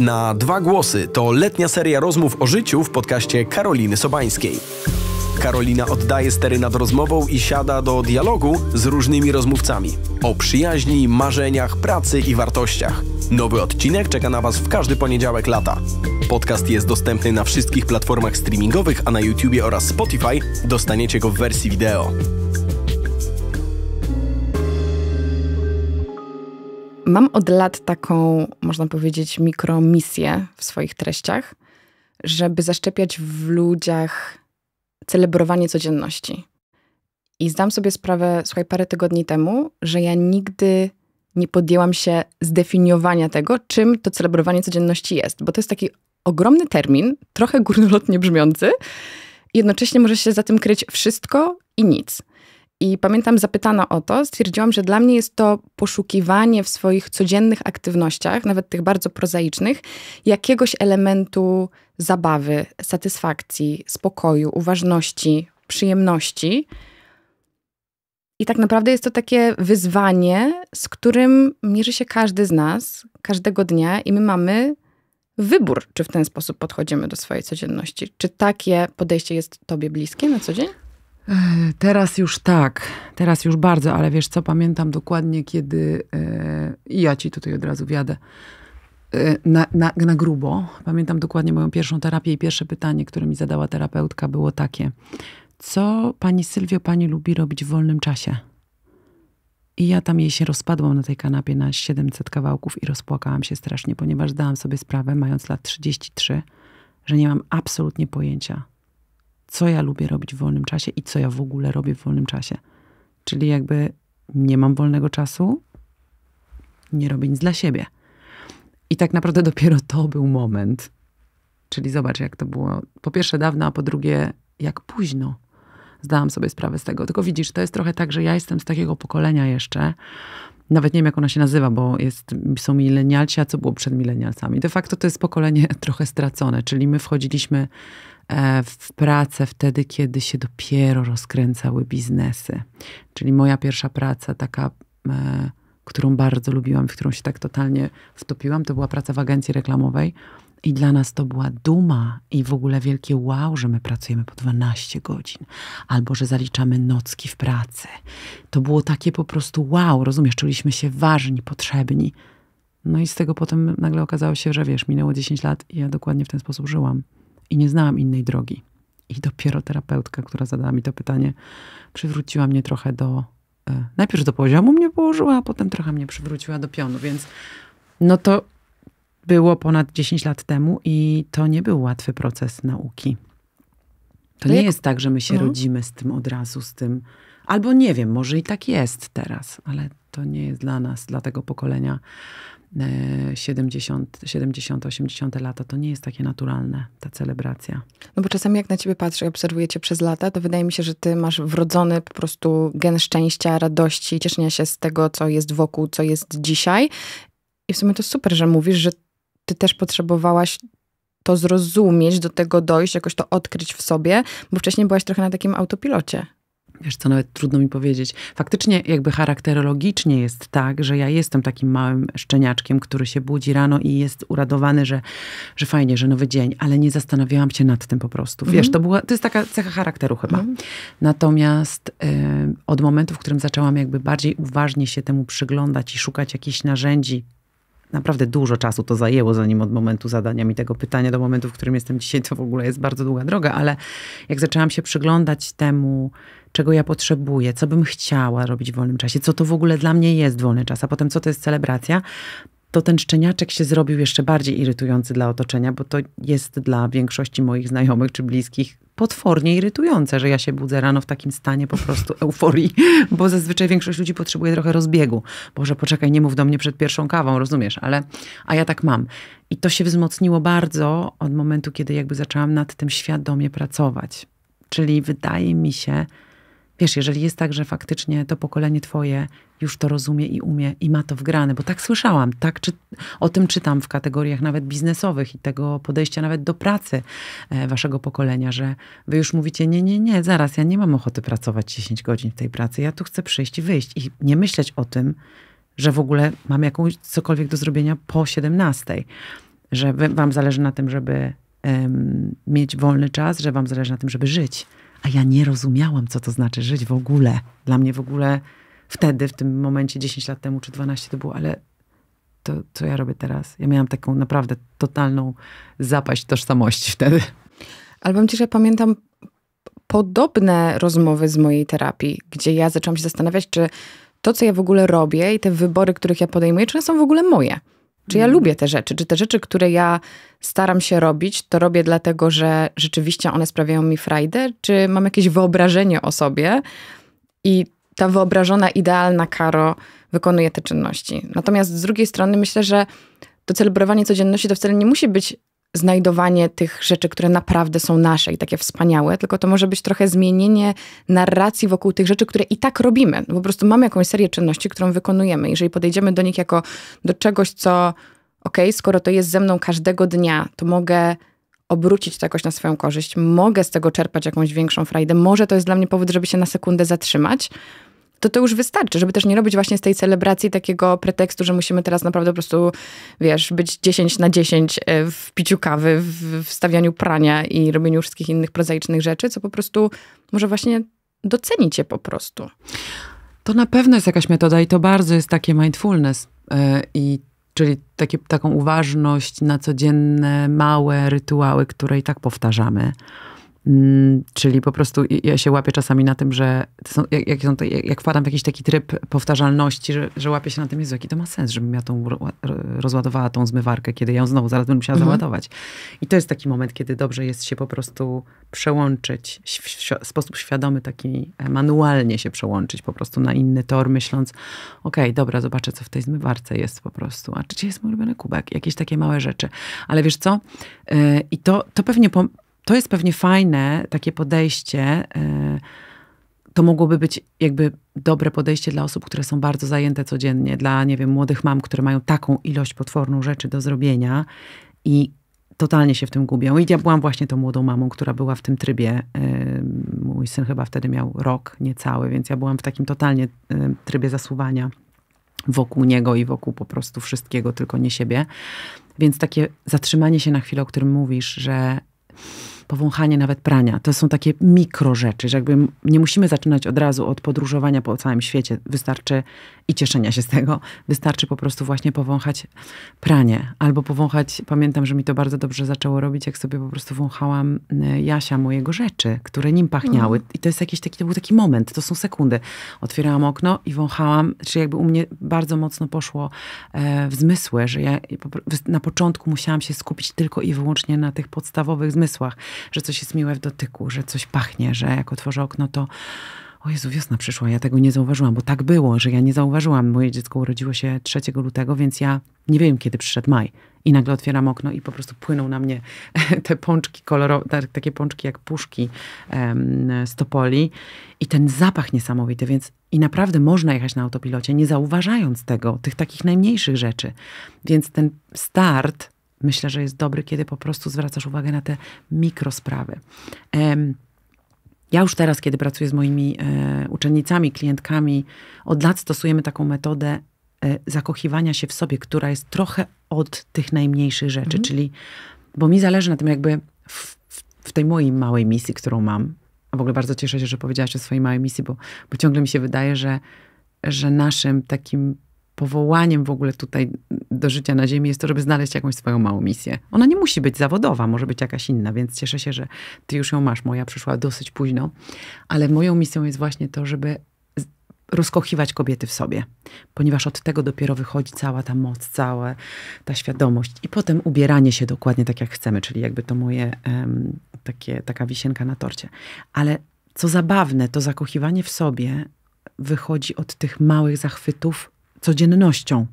Na dwa głosy to letnia seria rozmów o życiu w podcaście Karoliny Sobańskiej. Karolina oddaje stery nad rozmową i siada do dialogu z różnymi rozmówcami o przyjaźni, marzeniach, pracy i wartościach. Nowy odcinek czeka na Was w każdy poniedziałek lata. Podcast jest dostępny na wszystkich platformach streamingowych, a na YouTubie oraz Spotify dostaniecie go w wersji wideo. Mam od lat taką, można powiedzieć, mikromisję w swoich treściach, żeby zaszczepiać w ludziach celebrowanie codzienności. I zdam sobie sprawę, słuchaj, parę tygodni temu, że ja nigdy nie podjęłam się zdefiniowania tego, czym to celebrowanie codzienności jest, bo to jest taki ogromny termin, trochę górnolotnie brzmiący, jednocześnie może się za tym kryć wszystko i nic. I pamiętam, zapytana o to, stwierdziłam, że dla mnie jest to poszukiwanie w swoich codziennych aktywnościach, nawet tych bardzo prozaicznych, jakiegoś elementu zabawy, satysfakcji, spokoju, uważności, przyjemności. I tak naprawdę jest to takie wyzwanie, z którym mierzy się każdy z nas każdego dnia, i my mamy wybór, czy w ten sposób podchodzimy do swojej codzienności. Czy takie podejście jest Tobie bliskie na co dzień? Teraz już tak, teraz już bardzo, ale wiesz co, pamiętam dokładnie, kiedy e, i ja ci tutaj od razu wiadę. E, na, na, na grubo. Pamiętam dokładnie moją pierwszą terapię i pierwsze pytanie, które mi zadała terapeutka, było takie: Co pani Sylwio, pani lubi robić w wolnym czasie? I ja tam jej się rozpadłam na tej kanapie na 700 kawałków i rozpłakałam się strasznie, ponieważ zdałam sobie sprawę, mając lat 33, że nie mam absolutnie pojęcia, co ja lubię robić w wolnym czasie i co ja w ogóle robię w wolnym czasie. Czyli jakby nie mam wolnego czasu, nie robię nic dla siebie. I tak naprawdę dopiero to był moment. Czyli zobacz, jak to było po pierwsze dawno, a po drugie, jak późno zdałam sobie sprawę z tego. Tylko widzisz, to jest trochę tak, że ja jestem z takiego pokolenia jeszcze. Nawet nie wiem, jak ona się nazywa, bo jest, są milenialci, a co było przed milenialcami? De facto to jest pokolenie trochę stracone, czyli my wchodziliśmy E, w pracę wtedy, kiedy się dopiero rozkręcały biznesy. Czyli moja pierwsza praca, taka, e, którą bardzo lubiłam, w którą się tak totalnie wtopiłam, to była praca w agencji reklamowej. I dla nas to była duma i w ogóle wielkie wow, że my pracujemy po 12 godzin, albo że zaliczamy nocki w pracy. To było takie po prostu wow, rozumiesz, czuliśmy się ważni, potrzebni. No i z tego potem nagle okazało się, że wiesz, minęło 10 lat i ja dokładnie w ten sposób żyłam i nie znałam innej drogi. I dopiero terapeutka, która zadała mi to pytanie, przywróciła mnie trochę do. E, najpierw do poziomu mnie położyła, a potem trochę mnie przywróciła do pionu, więc no to było ponad 10 lat temu i to nie był łatwy proces nauki. To, to nie jak... jest tak, że my się no. rodzimy z tym od razu, z tym. Albo nie wiem, może i tak jest teraz, ale to nie jest dla nas, dla tego pokolenia 70-80 e, lata, to nie jest takie naturalne, ta celebracja. No bo czasami jak na ciebie patrzę i obserwuję cię przez lata, to wydaje mi się, że ty masz wrodzony po prostu gen szczęścia, radości, cieszenia się z tego, co jest wokół, co jest dzisiaj. I w sumie to super, że mówisz, że ty też potrzebowałaś to zrozumieć, do tego dojść, jakoś to odkryć w sobie, bo wcześniej byłaś trochę na takim autopilocie. Wiesz co, nawet trudno mi powiedzieć. Faktycznie jakby charakterologicznie jest tak, że ja jestem takim małym szczeniaczkiem, który się budzi rano i jest uradowany, że, że fajnie, że nowy dzień, ale nie zastanawiałam się nad tym po prostu. Wiesz, mhm. to, była, to jest taka cecha charakteru chyba. No. Natomiast y, od momentu, w którym zaczęłam jakby bardziej uważnie się temu przyglądać i szukać jakichś narzędzi, Naprawdę dużo czasu to zajęło, zanim od momentu zadania mi tego pytania do momentu, w którym jestem dzisiaj, to w ogóle jest bardzo długa droga, ale jak zaczęłam się przyglądać temu, czego ja potrzebuję, co bym chciała robić w wolnym czasie, co to w ogóle dla mnie jest wolny czas, a potem co to jest celebracja, to ten szczeniaczek się zrobił jeszcze bardziej irytujący dla otoczenia, bo to jest dla większości moich znajomych czy bliskich potwornie irytujące, że ja się budzę rano w takim stanie po prostu euforii, bo zazwyczaj większość ludzi potrzebuje trochę rozbiegu. Boże, poczekaj, nie mów do mnie przed pierwszą kawą, rozumiesz, ale a ja tak mam. I to się wzmocniło bardzo od momentu, kiedy jakby zaczęłam nad tym świadomie pracować. Czyli wydaje mi się, Wiesz, jeżeli jest tak, że faktycznie to pokolenie twoje już to rozumie i umie i ma to wgrane, bo tak słyszałam, tak czy, o tym czytam w kategoriach nawet biznesowych i tego podejścia nawet do pracy e, waszego pokolenia, że wy już mówicie, nie, nie, nie, zaraz, ja nie mam ochoty pracować 10 godzin w tej pracy, ja tu chcę przyjść i wyjść i nie myśleć o tym, że w ogóle mam jakąś cokolwiek do zrobienia po 17, że wam zależy na tym, żeby um, mieć wolny czas, że wam zależy na tym, żeby żyć a ja nie rozumiałam, co to znaczy żyć w ogóle. Dla mnie w ogóle wtedy, w tym momencie, 10 lat temu czy 12 to było, ale to, co ja robię teraz? Ja miałam taką naprawdę totalną zapaść tożsamości wtedy. Ale powiem ci, że pamiętam podobne rozmowy z mojej terapii, gdzie ja zaczęłam się zastanawiać, czy to, co ja w ogóle robię i te wybory, których ja podejmuję, czy one są w ogóle moje. Czy ja mm. lubię te rzeczy? Czy te rzeczy, które ja staram się robić, to robię dlatego, że rzeczywiście one sprawiają mi frajdę? Czy mam jakieś wyobrażenie o sobie i ta wyobrażona, idealna Karo wykonuje te czynności? Natomiast z drugiej strony myślę, że to celebrowanie codzienności to wcale nie musi być znajdowanie tych rzeczy, które naprawdę są nasze i takie wspaniałe, tylko to może być trochę zmienienie narracji wokół tych rzeczy, które i tak robimy. No po prostu mamy jakąś serię czynności, którą wykonujemy. Jeżeli podejdziemy do nich jako do czegoś, co okej, okay, skoro to jest ze mną każdego dnia, to mogę obrócić to jakoś na swoją korzyść, mogę z tego czerpać jakąś większą frajdę, może to jest dla mnie powód, żeby się na sekundę zatrzymać, to to już wystarczy, żeby też nie robić właśnie z tej celebracji takiego pretekstu, że musimy teraz naprawdę po prostu, wiesz, być 10 na 10 e, w piciu kawy, w, stawianiu prania i robieniu wszystkich innych prozaicznych rzeczy, co po prostu może właśnie docenić je po prostu. To na pewno jest jakaś metoda i to bardzo jest takie mindfulness e, i czyli takie, taką uważność na codzienne, małe rytuały, które i tak powtarzamy. Mm, czyli po prostu ja się łapię czasami na tym, że są, jak, jak, są, jak, wpadam w jakiś taki tryb powtarzalności, że, że łapię się na tym, Jezu, jaki to ma sens, żebym ja tą rozładowała tą zmywarkę, kiedy ją znowu zaraz będę musiała mhm. załadować. I to jest taki moment, kiedy dobrze jest się po prostu przełączyć, w sposób świadomy, taki e, manualnie się przełączyć po prostu na inny tor, myśląc, okej, okay, dobra, zobaczę, co w tej zmywarce jest po prostu. A czy gdzie jest mój ulubiony kubek? Jakieś takie małe rzeczy. Ale wiesz co? Yy, I to, to pewnie... Po, to jest pewnie fajne, takie podejście. E, to mogłoby być jakby dobre podejście dla osób, które są bardzo zajęte codziennie, dla, nie wiem, młodych mam, które mają taką ilość potworną rzeczy do zrobienia i totalnie się w tym gubią. I ja byłam właśnie tą młodą mamą, która była w tym trybie. E, mój syn chyba wtedy miał rok niecały, więc ja byłam w takim totalnie e, trybie zasuwania wokół niego i wokół po prostu wszystkiego, tylko nie siebie. Więc takie zatrzymanie się na chwilę, o którym mówisz, że powąchanie nawet prania. To są takie mikro rzeczy, że jakby nie musimy zaczynać od razu od podróżowania po całym świecie. Wystarczy i cieszenia się z tego. Wystarczy po prostu właśnie powąchać pranie. Albo powąchać, pamiętam, że mi to bardzo dobrze zaczęło robić, jak sobie po prostu wąchałam y, Jasia mojego rzeczy, które nim pachniały. Mm. I to jest jakiś taki, to był taki moment, to są sekundy. Otwierałam okno i wąchałam, czy jakby u mnie bardzo mocno poszło e, w zmysły, że ja na początku musiałam się skupić tylko i wyłącznie na tych podstawowych zmysłach że coś jest miłe w dotyku, że coś pachnie, że jak otworzę okno, to o Jezu, wiosna przyszła, ja tego nie zauważyłam, bo tak było, że ja nie zauważyłam. Moje dziecko urodziło się 3 lutego, więc ja nie wiem, kiedy przyszedł maj. I nagle otwieram okno i po prostu płyną na mnie te pączki kolorowe, tak, takie pączki jak puszki stopoli. I ten zapach niesamowity, więc i naprawdę można jechać na autopilocie, nie zauważając tego, tych takich najmniejszych rzeczy. Więc ten start myślę, że jest dobry, kiedy po prostu zwracasz uwagę na te mikrosprawy. Ja już teraz, kiedy pracuję z moimi e, uczennicami, klientkami, od lat stosujemy taką metodę e, zakochiwania się w sobie, która jest trochę od tych najmniejszych rzeczy, mhm. czyli bo mi zależy na tym jakby w, w, tej mojej małej misji, którą mam, a w ogóle bardzo cieszę się, że powiedziałaś o swojej małej misji, bo, bo ciągle mi się wydaje, że, że naszym takim powołaniem w ogóle tutaj do życia na Ziemi jest to, żeby znaleźć jakąś swoją małą misję. Ona nie musi być zawodowa, może być jakaś inna, więc cieszę się, że ty już ją masz. Moja przyszła dosyć późno, ale moją misją jest właśnie to, żeby rozkochiwać kobiety w sobie, ponieważ od tego dopiero wychodzi cała ta moc, cała ta świadomość i potem ubieranie się dokładnie tak, jak chcemy, czyli jakby to moje um, takie, taka wisienka na torcie. Ale co zabawne, to zakochiwanie w sobie wychodzi od tych małych zachwytów codziennością.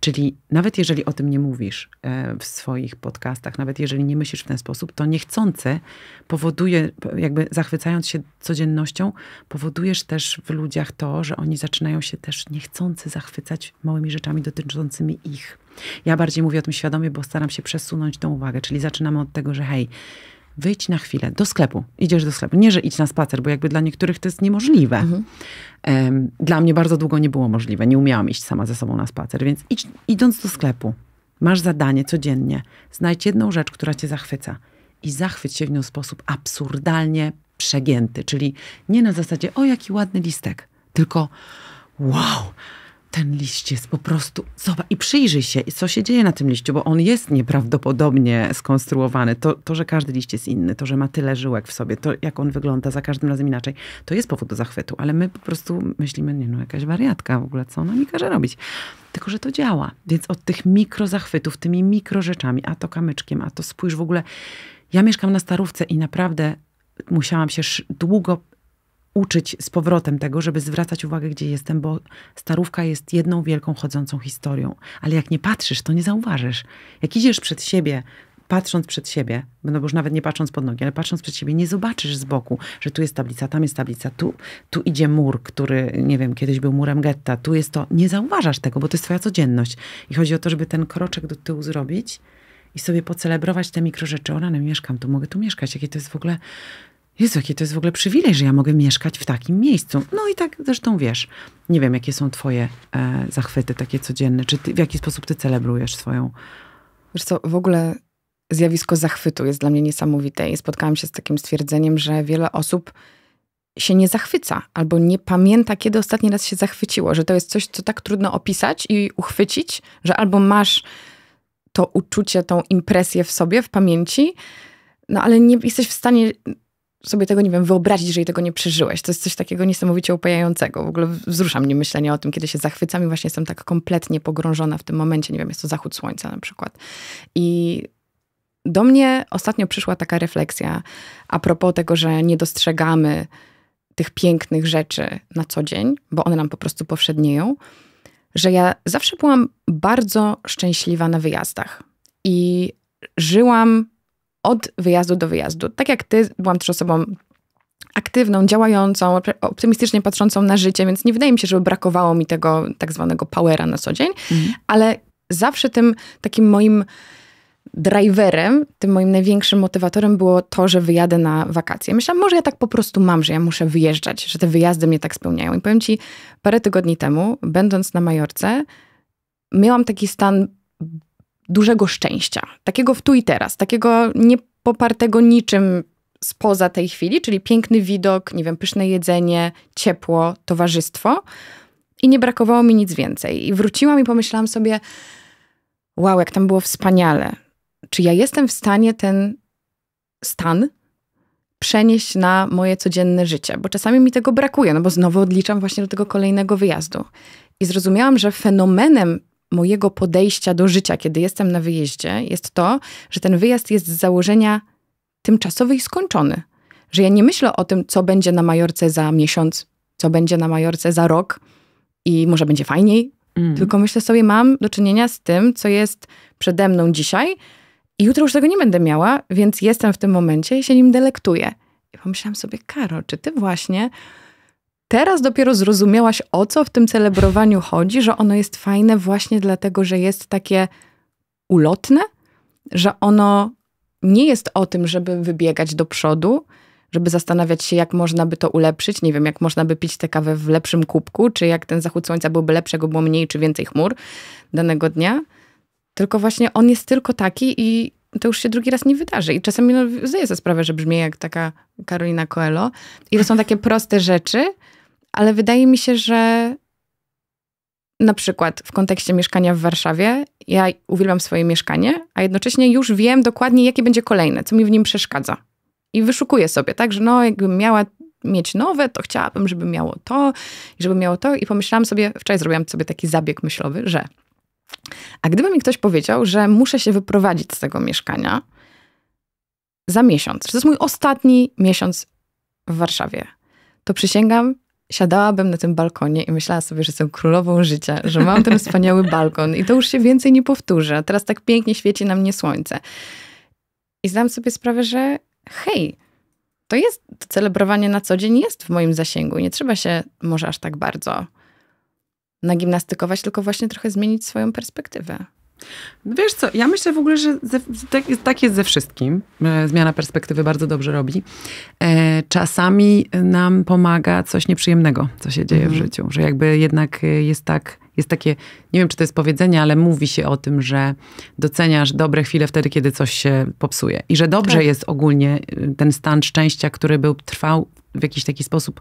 Czyli nawet jeżeli o tym nie mówisz e, w swoich podcastach, nawet jeżeli nie myślisz w ten sposób, to niechcące powoduje, jakby zachwycając się codziennością, powodujesz też w ludziach to, że oni zaczynają się też niechcące zachwycać małymi rzeczami dotyczącymi ich. Ja bardziej mówię o tym świadomie, bo staram się przesunąć tą uwagę, czyli zaczynamy od tego, że hej, wyjdź na chwilę do sklepu. Idziesz do sklepu. Nie, że idź na spacer, bo jakby dla niektórych to jest niemożliwe. Mhm. dla mnie bardzo długo nie było możliwe. Nie umiałam iść sama ze sobą na spacer. Więc idź, idąc do sklepu, masz zadanie codziennie. Znajdź jedną rzecz, która cię zachwyca. I zachwyć się w nią w sposób absurdalnie przegięty. Czyli nie na zasadzie, o jaki ładny listek, tylko wow, ten liść jest po prostu. Zobacz i przyjrzyj się, co się dzieje na tym liściu, bo on jest nieprawdopodobnie skonstruowany. To, to, że każdy liść jest inny, to, że ma tyle żyłek w sobie, to jak on wygląda za każdym razem inaczej, to jest powód do zachwytu, ale my po prostu myślimy, nie no, jakaś wariatka w ogóle, co ona mi każe robić. Tylko, że to działa. Więc od tych mikrozachwytów, tymi mikro rzeczami, a to kamyczkiem, a to spójrz w ogóle. Ja mieszkam na starówce i naprawdę musiałam się długo uczyć z powrotem tego, żeby zwracać uwagę, gdzie jestem, bo starówka jest jedną wielką chodzącą historią. Ale jak nie patrzysz, to nie zauważysz. Jak idziesz przed siebie, patrząc przed siebie, no bo już nawet nie patrząc pod nogi, ale patrząc przed siebie, nie zobaczysz z boku, że tu jest tablica, tam jest tablica, tu, tu idzie mur, który, nie wiem, kiedyś był murem getta, tu jest to. Nie zauważasz tego, bo to jest twoja codzienność. I chodzi o to, żeby ten kroczek do tyłu zrobić i sobie pocelebrować te mikro rzeczy. O rany, no mieszkam tu, mogę tu mieszkać. Jakie to jest w ogóle Jezu, jaki to jest w ogóle przywilej, że ja mogę mieszkać w takim miejscu. No i tak zresztą wiesz. Nie wiem, jakie są twoje e, zachwyty takie codzienne. Czy ty, w jaki sposób ty celebrujesz swoją... Wiesz co, w ogóle zjawisko zachwytu jest dla mnie niesamowite i spotkałam się z takim stwierdzeniem, że wiele osób się nie zachwyca albo nie pamięta, kiedy ostatni raz się zachwyciło, że to jest coś, co tak trudno opisać i uchwycić, że albo masz to uczucie, tą impresję w sobie, w pamięci, no ale nie jesteś w stanie sobie tego, nie wiem, wyobrazić, jeżeli tego nie przeżyłeś. To jest coś takiego niesamowicie upajającego. W ogóle wzrusza mnie myślenie o tym, kiedy się zachwycam i właśnie jestem tak kompletnie pogrążona w tym momencie. Nie wiem, jest to zachód słońca na przykład. I do mnie ostatnio przyszła taka refleksja a propos tego, że nie dostrzegamy tych pięknych rzeczy na co dzień, bo one nam po prostu powszednieją, że ja zawsze byłam bardzo szczęśliwa na wyjazdach i żyłam od wyjazdu do wyjazdu. Tak jak ty, byłam też osobą aktywną, działającą, optymistycznie patrzącą na życie, więc nie wydaje mi się, żeby brakowało mi tego tak zwanego powera na co dzień, mhm. ale zawsze tym takim moim driverem, tym moim największym motywatorem było to, że wyjadę na wakacje. Myślałam, może ja tak po prostu mam, że ja muszę wyjeżdżać, że te wyjazdy mnie tak spełniają. I powiem ci, parę tygodni temu, będąc na Majorce, miałam taki stan dużego szczęścia, takiego w tu i teraz, takiego niepopartego niczym spoza tej chwili, czyli piękny widok, nie wiem, pyszne jedzenie, ciepło, towarzystwo. I nie brakowało mi nic więcej. I wróciłam i pomyślałam sobie, wow, jak tam było wspaniale. Czy ja jestem w stanie ten stan przenieść na moje codzienne życie? Bo czasami mi tego brakuje, no bo znowu odliczam właśnie do tego kolejnego wyjazdu. I zrozumiałam, że fenomenem mojego podejścia do życia, kiedy jestem na wyjeździe, jest to, że ten wyjazd jest z założenia tymczasowy i skończony. Że ja nie myślę o tym, co będzie na Majorce za miesiąc, co będzie na Majorce za rok i może będzie fajniej, mm. tylko myślę sobie, mam do czynienia z tym, co jest przede mną dzisiaj i jutro już tego nie będę miała, więc jestem w tym momencie i się nim delektuję. I pomyślałam sobie, Karo, czy ty właśnie Teraz dopiero zrozumiałaś, o co w tym celebrowaniu chodzi, że ono jest fajne właśnie dlatego, że jest takie ulotne, że ono nie jest o tym, żeby wybiegać do przodu, żeby zastanawiać się, jak można by to ulepszyć. Nie wiem, jak można by pić tę kawę w lepszym kubku, czy jak ten zachód słońca byłby lepszy, jakby było mniej czy więcej chmur danego dnia. Tylko właśnie on jest tylko taki i to już się drugi raz nie wydarzy. I czasami no, zdaję sobie sprawę, że brzmi jak taka Karolina Coelho. I to są takie proste rzeczy, ale wydaje mi się, że na przykład w kontekście mieszkania w Warszawie, ja uwielbiam swoje mieszkanie, a jednocześnie już wiem dokładnie, jakie będzie kolejne, co mi w nim przeszkadza. I wyszukuję sobie, tak, że no, jakbym miała mieć nowe, to chciałabym, żeby miało to i żeby miało to. I pomyślałam sobie, wczoraj zrobiłam sobie taki zabieg myślowy, że a gdyby mi ktoś powiedział, że muszę się wyprowadzić z tego mieszkania za miesiąc, że to jest mój ostatni miesiąc w Warszawie, to przysięgam, siadałabym na tym balkonie i myślała sobie, że jestem królową życia, że mam ten wspaniały balkon i to już się więcej nie powtórzy. Teraz tak pięknie świeci na mnie słońce. I znam sobie sprawę, że hej, to jest, to celebrowanie na co dzień jest w moim zasięgu. Nie trzeba się może aż tak bardzo nagimnastykować, tylko właśnie trochę zmienić swoją perspektywę. No wiesz co, ja myślę w ogóle, że ze, tak, tak, jest ze wszystkim. E, zmiana perspektywy bardzo dobrze robi. E, czasami nam pomaga coś nieprzyjemnego, co się dzieje mhm. w życiu. Że jakby jednak e, jest tak, jest takie, nie wiem czy to jest powiedzenie, ale mówi się o tym, że doceniasz dobre chwile wtedy, kiedy coś się popsuje. I że dobrze tak. jest ogólnie e, ten stan szczęścia, który był trwał w jakiś taki sposób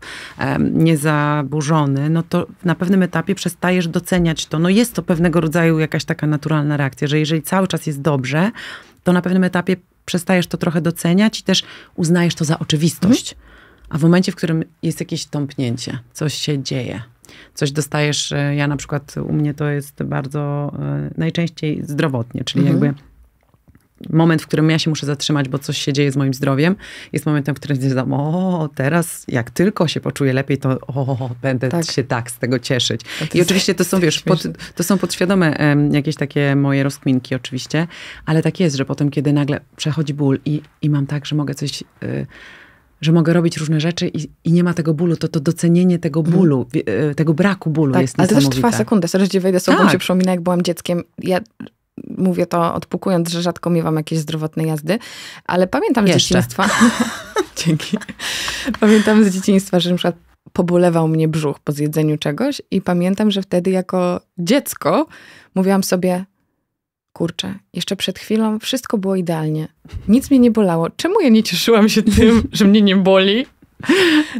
niezaburzony, no to na pewnym etapie przestajesz doceniać to. No jest to pewnego rodzaju jakaś taka naturalna reakcja, że jeżeli cały czas jest dobrze, to na pewnym etapie przestajesz to trochę doceniać i też uznajesz to za oczywistość. Mhm. A w momencie, w którym jest jakieś tąpnięcie, coś się dzieje, coś dostajesz, e, ja na przykład u mnie to jest bardzo e, najczęściej zdrowotnie, czyli mhm. jakby moment, w którym ja się muszę zatrzymać, bo coś się dzieje z moim zdrowiem, jest momentem, w którym zdam, o, teraz jak tylko się poczuję lepiej, to o, będę tak. się tak z tego cieszyć. I oczywiście to są, wiesz, pod, to są podświadome um, jakieś takie moje rozkminki oczywiście, ale tak jest, że potem, kiedy nagle przechodzi ból i, i mam tak, że mogę coś... Y, że mogę robić różne rzeczy i, i, nie ma tego bólu, to to docenienie tego mhm. bólu, mm. tego braku bólu tak, jest ale niesamowite. Ale to też trwa sekundę. Serdecznie wejdę, sobą tak. się przypomina, jak byłam dzieckiem. Ja mówię to odpukując, że rzadko miewam jakieś zdrowotne jazdy, ale pamiętam Jeszcze. z dzieciństwa... Dzięki. Pamiętam z dzieciństwa, że na przykład pobolewał mnie brzuch po zjedzeniu czegoś i pamiętam, że wtedy jako dziecko mówiłam sobie, kurczę, jeszcze przed chwilą wszystko było idealnie. Nic mnie nie bolało. Czemu ja nie cieszyłam się tym, że mnie nie boli?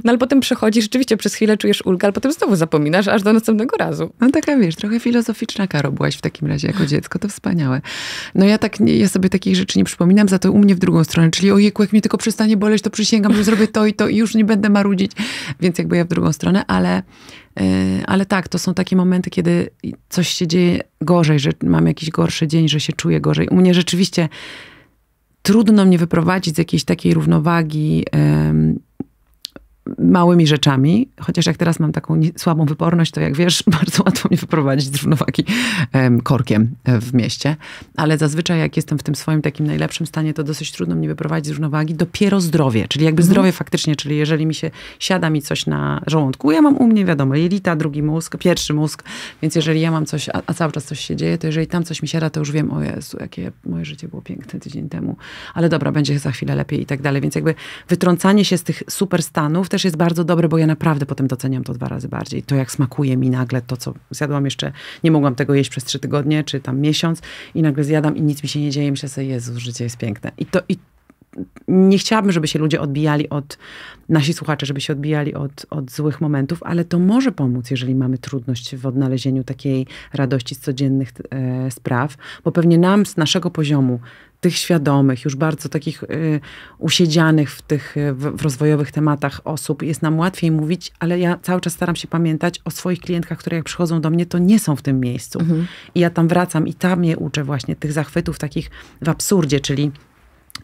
No ale potem przechodzi, rzeczywiście przez chwilę czujesz ulgę, ale potem znowu zapominasz, aż do następnego razu. No taka, wiesz, trochę filozoficzna karo byłaś w takim razie jako dziecko, to wspaniałe. No ja tak, ja sobie takich rzeczy nie przypominam, za to u mnie w drugą stronę, czyli ojejku, jak mnie tylko przestanie boleć, to przysięgam, że zrobię to i to i już nie będę marudzić, więc jakby ja w drugą stronę, ale... E, ale tak, to są takie momenty, kiedy coś się dzieje gorzej, że mam jakiś gorszy dzień, że się czuję gorzej. U mnie rzeczywiście trudno mnie wyprowadzić z jakiejś takiej równowagi małymi rzeczami, chociaż jak teraz mam taką słabą wyporność, to jak wiesz, bardzo łatwo mnie wyprowadzić z równowagi korkiem e, w mieście. Ale zazwyczaj jak jestem w tym swoim takim najlepszym stanie, to dosyć trudno mnie wyprowadzić z równowagi. Dopiero zdrowie, czyli jakby mhm. zdrowie faktycznie, czyli jeżeli mi się siada mi coś na żołądku, ja mam u mnie, wiadomo, jelita, drugi mózg, pierwszy mózg, więc jeżeli ja mam coś, a, a cały czas coś się dzieje, to jeżeli tam coś mi siada, to już wiem, o Jezu, jakie moje życie było piękne tydzień temu. Ale dobra, będzie za chwilę lepiej i tak dalej. Więc jakby wytrącanie się z tych super stanów, też jest bardzo dobre, bo ja naprawdę potem doceniam to dwa razy bardziej. To jak smakuje mi nagle to, co zjadłam jeszcze, nie mogłam tego jeść przez trzy tygodnie, czy tam miesiąc i nagle zjadam i nic mi się nie dzieje, myślę sobie, Jezu, życie jest piękne. I to, i nie chciałabym, żeby się ludzie odbijali od, nasi słuchacze, żeby się odbijali od, od złych momentów, ale to może pomóc, jeżeli mamy trudność w odnalezieniu takiej radości z codziennych e, spraw, bo pewnie nam z naszego poziomu, tych świadomych, już bardzo takich e, usiedzianych w tych e, w, w rozwojowych tematach osób, jest nam łatwiej mówić, ale ja cały czas staram się pamiętać o swoich klientkach, które jak przychodzą do mnie, to nie są w tym miejscu. Mhm. I ja tam wracam i tam je uczę właśnie tych zachwytów takich w absurdzie, czyli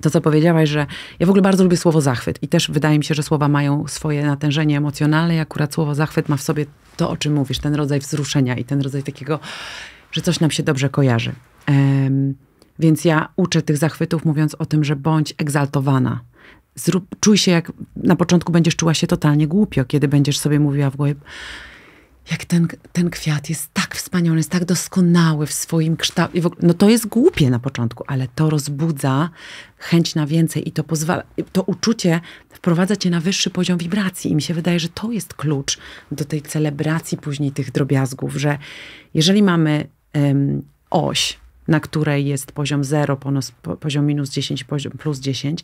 to, co powiedziałaś, że ja w ogóle bardzo lubię słowo zachwyt i też wydaje mi się, że słowa mają swoje natężenie emocjonalne i akurat słowo zachwyt ma w sobie to, o czym mówisz, ten rodzaj wzruszenia i ten rodzaj takiego, że coś nam się dobrze kojarzy. Um, więc ja uczę tych zachwytów mówiąc o tym, że bądź egzaltowana. Zrób, czuj się jak na początku będziesz czuła się totalnie głupio, kiedy będziesz sobie mówiła w głowie jak ten, ten kwiat jest tak wspaniały, jest tak doskonały w swoim kształcie. No to jest głupie na początku, ale to rozbudza chęć na więcej i to pozwala, to uczucie wprowadza cię na wyższy poziom wibracji. I mi się wydaje, że to jest klucz do tej celebracji później tych drobiazgów, że jeżeli mamy um, oś, na której jest poziom 0, poziom minus 10, poziom plus 10,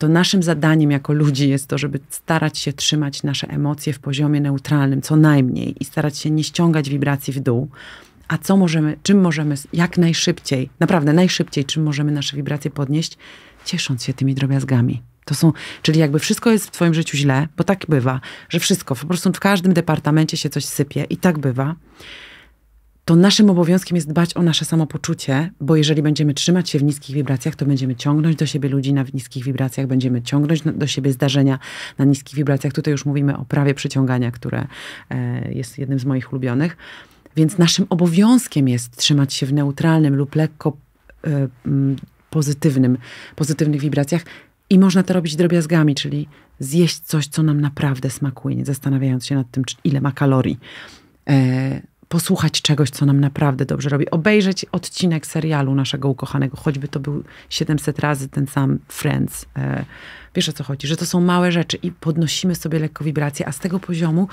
to naszym zadaniem jako ludzi jest to, żeby starać się trzymać nasze emocje w poziomie neutralnym, co najmniej, i starać się nie ściągać wibracji w dół. A co możemy, czym możemy jak najszybciej, naprawdę najszybciej, czym możemy nasze wibracje podnieść, ciesząc się tymi drobiazgami. To są, czyli jakby wszystko jest w twoim życiu źle, bo tak bywa, że wszystko, po prostu w każdym departamencie się coś sypie i tak bywa to naszym obowiązkiem jest dbać o nasze samopoczucie, bo jeżeli będziemy trzymać się w niskich wibracjach, to będziemy ciągnąć do siebie ludzi na niskich wibracjach, będziemy ciągnąć do siebie zdarzenia na niskich wibracjach. Tutaj już mówimy o prawie przyciągania, które e, jest jednym z moich ulubionych. Więc naszym obowiązkiem jest trzymać się w neutralnym lub lekko e, pozytywnym, pozytywnych wibracjach. I można to robić drobiazgami, czyli zjeść coś, co nam naprawdę smakuje, nie zastanawiając się nad tym, ile ma kalorii e, posłuchać czegoś, co nam naprawdę dobrze robi. Obejrzeć odcinek serialu naszego ukochanego, choćby to był 700 razy ten sam Friends. E, wiesz o co chodzi, że to są małe rzeczy i podnosimy sobie lekko wibracje, a z tego poziomu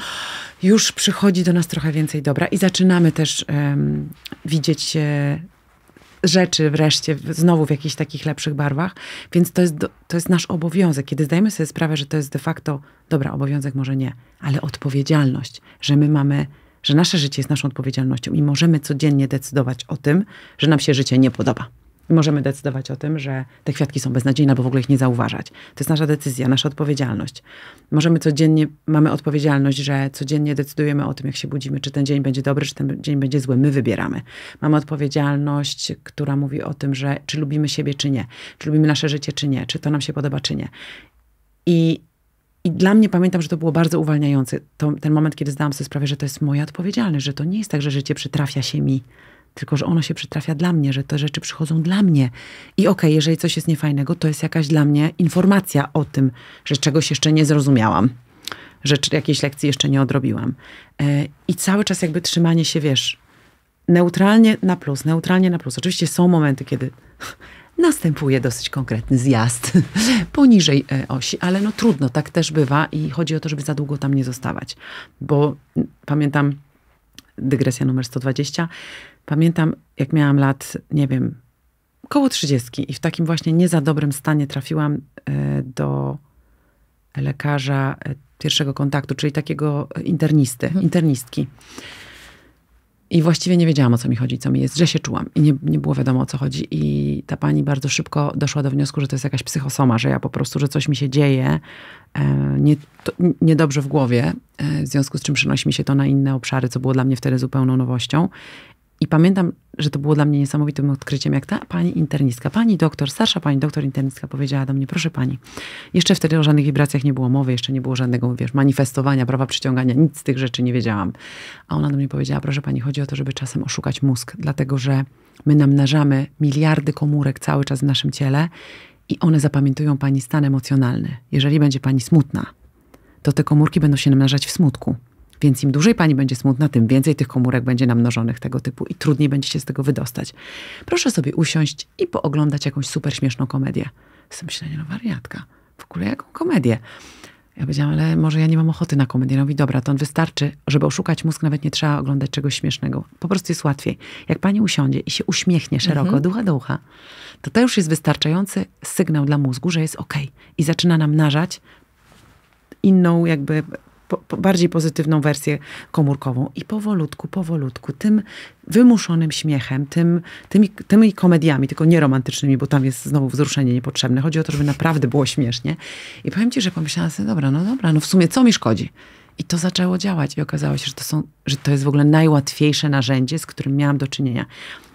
już przychodzi do nas trochę więcej dobra i zaczynamy też um, widzieć rzeczy wreszcie znowu w jakichś takich lepszych barwach. Więc to jest, to jest nasz obowiązek. Kiedy zdajemy sobie sprawę, że to jest de facto, dobra, obowiązek może nie, ale odpowiedzialność, że my mamy że nasze życie jest naszą odpowiedzialnością i możemy codziennie decydować o tym, że nam się życie nie podoba. I możemy decydować o tym, że te kwiatki są beznadziejne, bo w ogóle ich nie zauważać. To jest nasza decyzja, nasza odpowiedzialność. Możemy codziennie, mamy odpowiedzialność, że codziennie decydujemy o tym, jak się budzimy, czy ten dzień będzie dobry, czy ten dzień będzie zły. My wybieramy. Mamy odpowiedzialność, która mówi o tym, że czy lubimy siebie, czy nie, czy lubimy nasze życie, czy nie, czy to nam się podoba, czy nie. I i dla mnie pamiętam, że to było bardzo uwalniające. To, ten moment, kiedy zdałam sobie sprawę, że to jest moja odpowiedzialność, że to nie jest tak, że życie przytrafia się mi, tylko że ono się przytrafia dla mnie, że te rzeczy przychodzą dla mnie. I okej, okay, jeżeli coś jest niefajnego, to jest jakaś dla mnie informacja o tym, że czegoś jeszcze nie zrozumiałam, że jakiejś lekcji jeszcze nie odrobiłam. E, I cały czas jakby trzymanie się, wiesz, neutralnie na plus, neutralnie na plus. Oczywiście są momenty, kiedy następuje dosyć konkretny zjazd poniżej e, osi, ale no trudno, tak też bywa i chodzi o to, żeby za długo tam nie zostawać, bo pamiętam, dygresja numer 120, pamiętam jak miałam lat, nie wiem, koło 30 i w takim właśnie nie za dobrym stanie trafiłam e, do lekarza e, pierwszego kontaktu, czyli takiego internisty, mhm. internistki. I właściwie nie wiedziałam, o co mi chodzi, co mi jest, że się czułam. I nie, nie było wiadomo, o co chodzi. I ta pani bardzo szybko doszła do wniosku, że to jest jakaś psychosoma, że ja po prostu, że coś mi się dzieje e, nie, niedobrze w głowie, e, w związku z czym przenosi mi się to na inne obszary, co było dla mnie wtedy zupełną nowością. I pamiętam, że to było dla mnie niesamowitym odkryciem, jak ta pani internistka, pani doktor, starsza pani doktor internistka powiedziała do mnie, proszę pani, jeszcze wtedy o żadnych wibracjach nie było mowy, jeszcze nie było żadnego, wiesz, manifestowania, prawa przyciągania, nic z tych rzeczy nie wiedziałam. A ona do mnie powiedziała, proszę pani, chodzi o to, żeby czasem oszukać mózg, dlatego że my namnażamy miliardy komórek cały czas w naszym ciele i one zapamiętują pani stan emocjonalny. Jeżeli będzie pani smutna, to te komórki będą się namnażać w smutku. Więc im dłużej pani będzie smutna, tym więcej tych komórek będzie namnożonych tego typu i trudniej będzie się z tego wydostać. Proszę sobie usiąść i pooglądać jakąś super śmieszną komedię. Z tym myślenie, no wariatka, w ogóle jaką komedię? Ja powiedziałam, ale może ja nie mam ochoty na komedię. No mówi, dobra, to on wystarczy, żeby oszukać mózg, nawet nie trzeba oglądać czegoś śmiesznego. Po prostu jest łatwiej. Jak pani usiądzie i się uśmiechnie szeroko, mhm. ducha do ucha, to to już jest wystarczający sygnał dla mózgu, że jest ok. I zaczyna namnażać inną jakby po, po bardziej pozytywną wersję komórkową. I powolutku, powolutku, tym wymuszonym śmiechem, tym, tymi, tymi komediami, tylko nie romantycznymi, bo tam jest znowu wzruszenie niepotrzebne. Chodzi o to, żeby naprawdę było śmiesznie. I powiem ci, że pomyślałam sobie, dobra, no dobra, no w sumie co mi szkodzi? I to zaczęło działać i okazało się, że to, są, że to jest w ogóle najłatwiejsze narzędzie, z którym miałam do czynienia.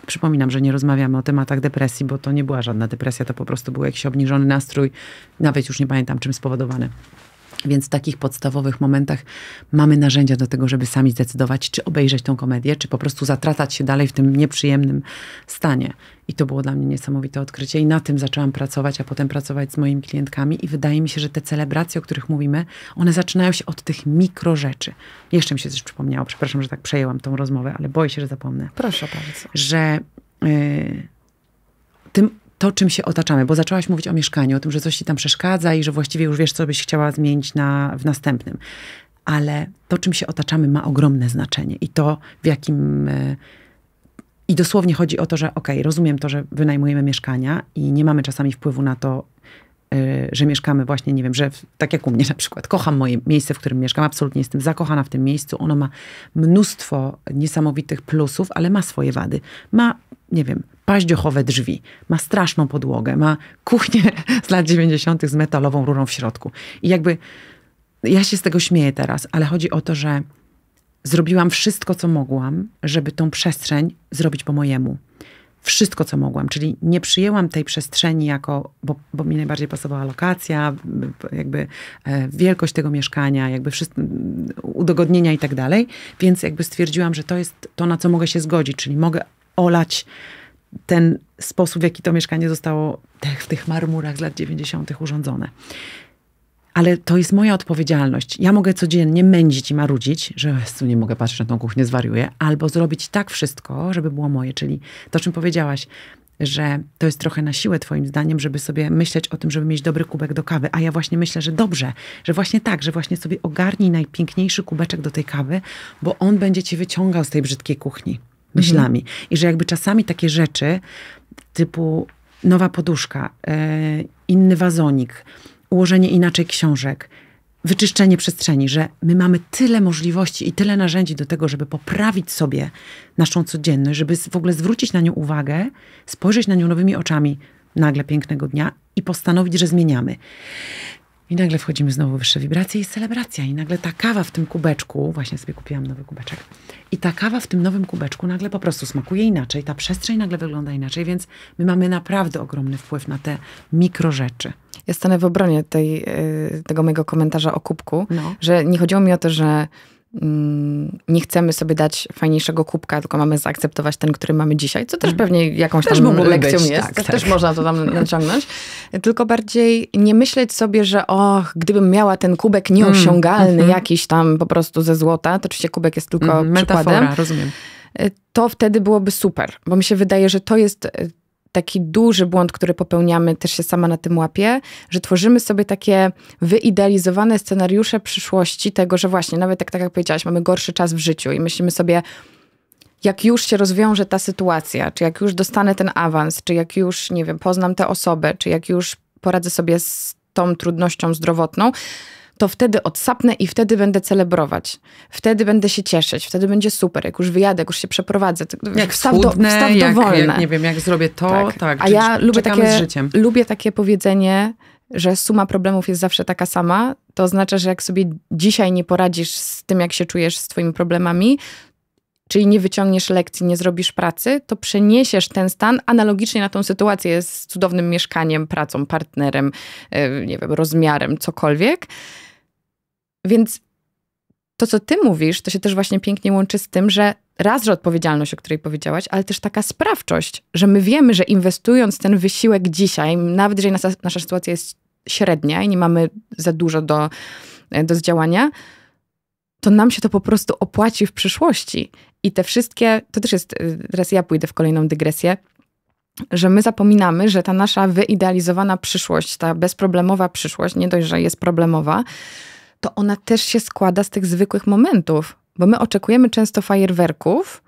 Przypominam, że nie rozmawiamy o tematach depresji, bo to nie była żadna depresja, to po prostu był jakiś obniżony nastrój, nawet już nie pamiętam czym spowodowany. Więc w takich podstawowych momentach mamy narzędzia do tego, żeby sami zdecydować, czy obejrzeć tą komedię, czy po prostu zatracać się dalej w tym nieprzyjemnym stanie. I to było dla mnie niesamowite odkrycie. I na tym zaczęłam pracować, a potem pracować z moimi klientkami. I wydaje mi się, że te celebracje, o których mówimy, one zaczynają się od tych mikro rzeczy. Jeszcze mi się coś przypomniało, przepraszam, że tak przejęłam tą rozmowę, ale boję się, że zapomnę. Proszę bardzo. Że. Yy, tym to, czym się otaczamy, bo zaczęłaś mówić o mieszkaniu, o tym, że coś ci tam przeszkadza i że właściwie już wiesz, co byś chciała zmienić na, w następnym. Ale to, czym się otaczamy, ma ogromne znaczenie i to, w jakim. E, I dosłownie chodzi o to, że okej, okay, rozumiem to, że wynajmujemy mieszkania i nie mamy czasami wpływu na to, Y, że mieszkamy właśnie, nie wiem, że w, tak jak u mnie na przykład, kocham moje miejsce, w którym mieszkam, absolutnie jestem zakochana w tym miejscu. Ono ma mnóstwo niesamowitych plusów, ale ma swoje wady. Ma, nie wiem, paździochowe drzwi, ma straszną podłogę, ma kuchnię z lat 90. z metalową rurą w środku. I jakby ja się z tego śmieję teraz, ale chodzi o to, że zrobiłam wszystko, co mogłam, żeby tą przestrzeń zrobić po mojemu wszystko, co mogłam. Czyli nie przyjęłam tej przestrzeni jako, bo, bo mi najbardziej pasowała lokacja, jakby e, wielkość tego mieszkania, jakby wszyst, udogodnienia i tak dalej. Więc jakby stwierdziłam, że to jest to, na co mogę się zgodzić, czyli mogę olać ten sposób, w jaki to mieszkanie zostało w tych marmurach z lat 90. urządzone ale to jest moja odpowiedzialność. Ja mogę codziennie mędzić i marudzić, że Jezu, nie mogę patrzeć na tą kuchnię, zwariuję, albo zrobić tak wszystko, żeby było moje, czyli to, czym powiedziałaś, że to jest trochę na siłę twoim zdaniem, żeby sobie myśleć o tym, żeby mieć dobry kubek do kawy, a ja właśnie myślę, że dobrze, że właśnie tak, że właśnie sobie ogarnij najpiękniejszy kubeczek do tej kawy, bo on będzie cię wyciągał z tej brzydkiej kuchni myślami. Mhm. I że jakby czasami takie rzeczy typu nowa poduszka, yy, inny wazonik, ułożenie inaczej książek, wyczyszczenie przestrzeni, że my mamy tyle możliwości i tyle narzędzi do tego, żeby poprawić sobie naszą codzienność, żeby w ogóle zwrócić na nią uwagę, spojrzeć na nią nowymi oczami nagle pięknego dnia i postanowić, że zmieniamy. I nagle wchodzimy znowu w wyższe wibracje i celebracja. I nagle ta kawa w tym kubeczku, właśnie sobie kupiłam nowy kubeczek, i ta kawa w tym nowym kubeczku nagle po prostu smakuje inaczej, ta przestrzeń nagle wygląda inaczej, więc my mamy naprawdę ogromny wpływ na te mikro rzeczy. Ja stanę w obronie tej, y, tego mojego komentarza o kubku, no. że nie chodziło mi o to, że nie chcemy sobie dać fajniejszego kubka, tylko mamy zaakceptować ten, który mamy dzisiaj, co też mhm. pewnie jakąś też tam lekcją być, jest. Tak, tak. Też można to tam naciągnąć. Tylko bardziej nie myśleć sobie, że och, gdybym miała ten kubek mm, nieosiągalny, mm, jakiś tam po prostu ze złota, to oczywiście kubek jest tylko mm, metafora, przykładem. rozumiem. Y, to wtedy byłoby super, bo mi się wydaje, że to jest y, taki duży błąd, który popełniamy, też się sama na tym łapie, że tworzymy sobie takie wyidealizowane scenariusze przyszłości tego, że właśnie, nawet tak, tak jak powiedziałaś, mamy gorszy czas w życiu i myślimy sobie, jak już się rozwiąże ta sytuacja, czy jak już dostanę ten awans, czy jak już, nie wiem, poznam tę osobę, czy jak już poradzę sobie z tą trudnością zdrowotną, to wtedy odsapnę i wtedy będę celebrować. Wtedy będę się cieszyć, wtedy będzie super. Jak już wyjadę, jak już się przeprowadzę, to jak wstaw, schudnę, do, wstaw jak, dowolne. Jak, nie wiem, jak zrobię to, tak. tak A ja lubię takie, lubię takie powiedzenie, że suma problemów jest zawsze taka sama. To oznacza, że jak sobie dzisiaj nie poradzisz z tym, jak się czujesz z twoimi problemami, czyli nie wyciągniesz lekcji, nie zrobisz pracy, to przeniesiesz ten stan analogicznie na tą sytuację z cudownym mieszkaniem, pracą, partnerem, e, nie wiem, rozmiarem, cokolwiek. Więc to, co ty mówisz, to się też właśnie pięknie łączy z tym, że raz, że odpowiedzialność, o której powiedziałaś, ale też taka sprawczość, że my wiemy, że inwestując ten wysiłek dzisiaj, nawet jeżeli nasza, nasza sytuacja jest średnia i nie mamy za dużo do, e, do zdziałania, to nam się to po prostu opłaci w przyszłości. I te wszystkie, to też jest, y, teraz ja pójdę w kolejną dygresję, że my zapominamy, że ta nasza wyidealizowana przyszłość, ta bezproblemowa przyszłość, nie dość, że jest problemowa, to ona też się składa z tych zwykłych momentów, bo my oczekujemy często fajerwerków,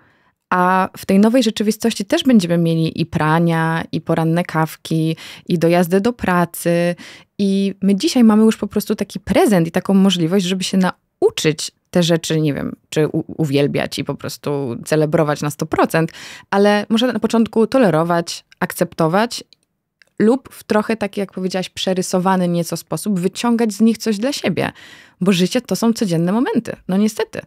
a w tej nowej rzeczywistości też będziemy mieli i prania, i poranne kawki, i dojazdy do pracy. I my dzisiaj mamy już po prostu taki prezent i taką możliwość, żeby się nauczyć te rzeczy, nie wiem, czy uwielbiać i po prostu celebrować na 100%, ale może na początku tolerować, akceptować lub w trochę taki, jak powiedziałaś, przerysowany nieco sposób wyciągać z nich coś dla siebie, bo życie to są codzienne momenty. No niestety.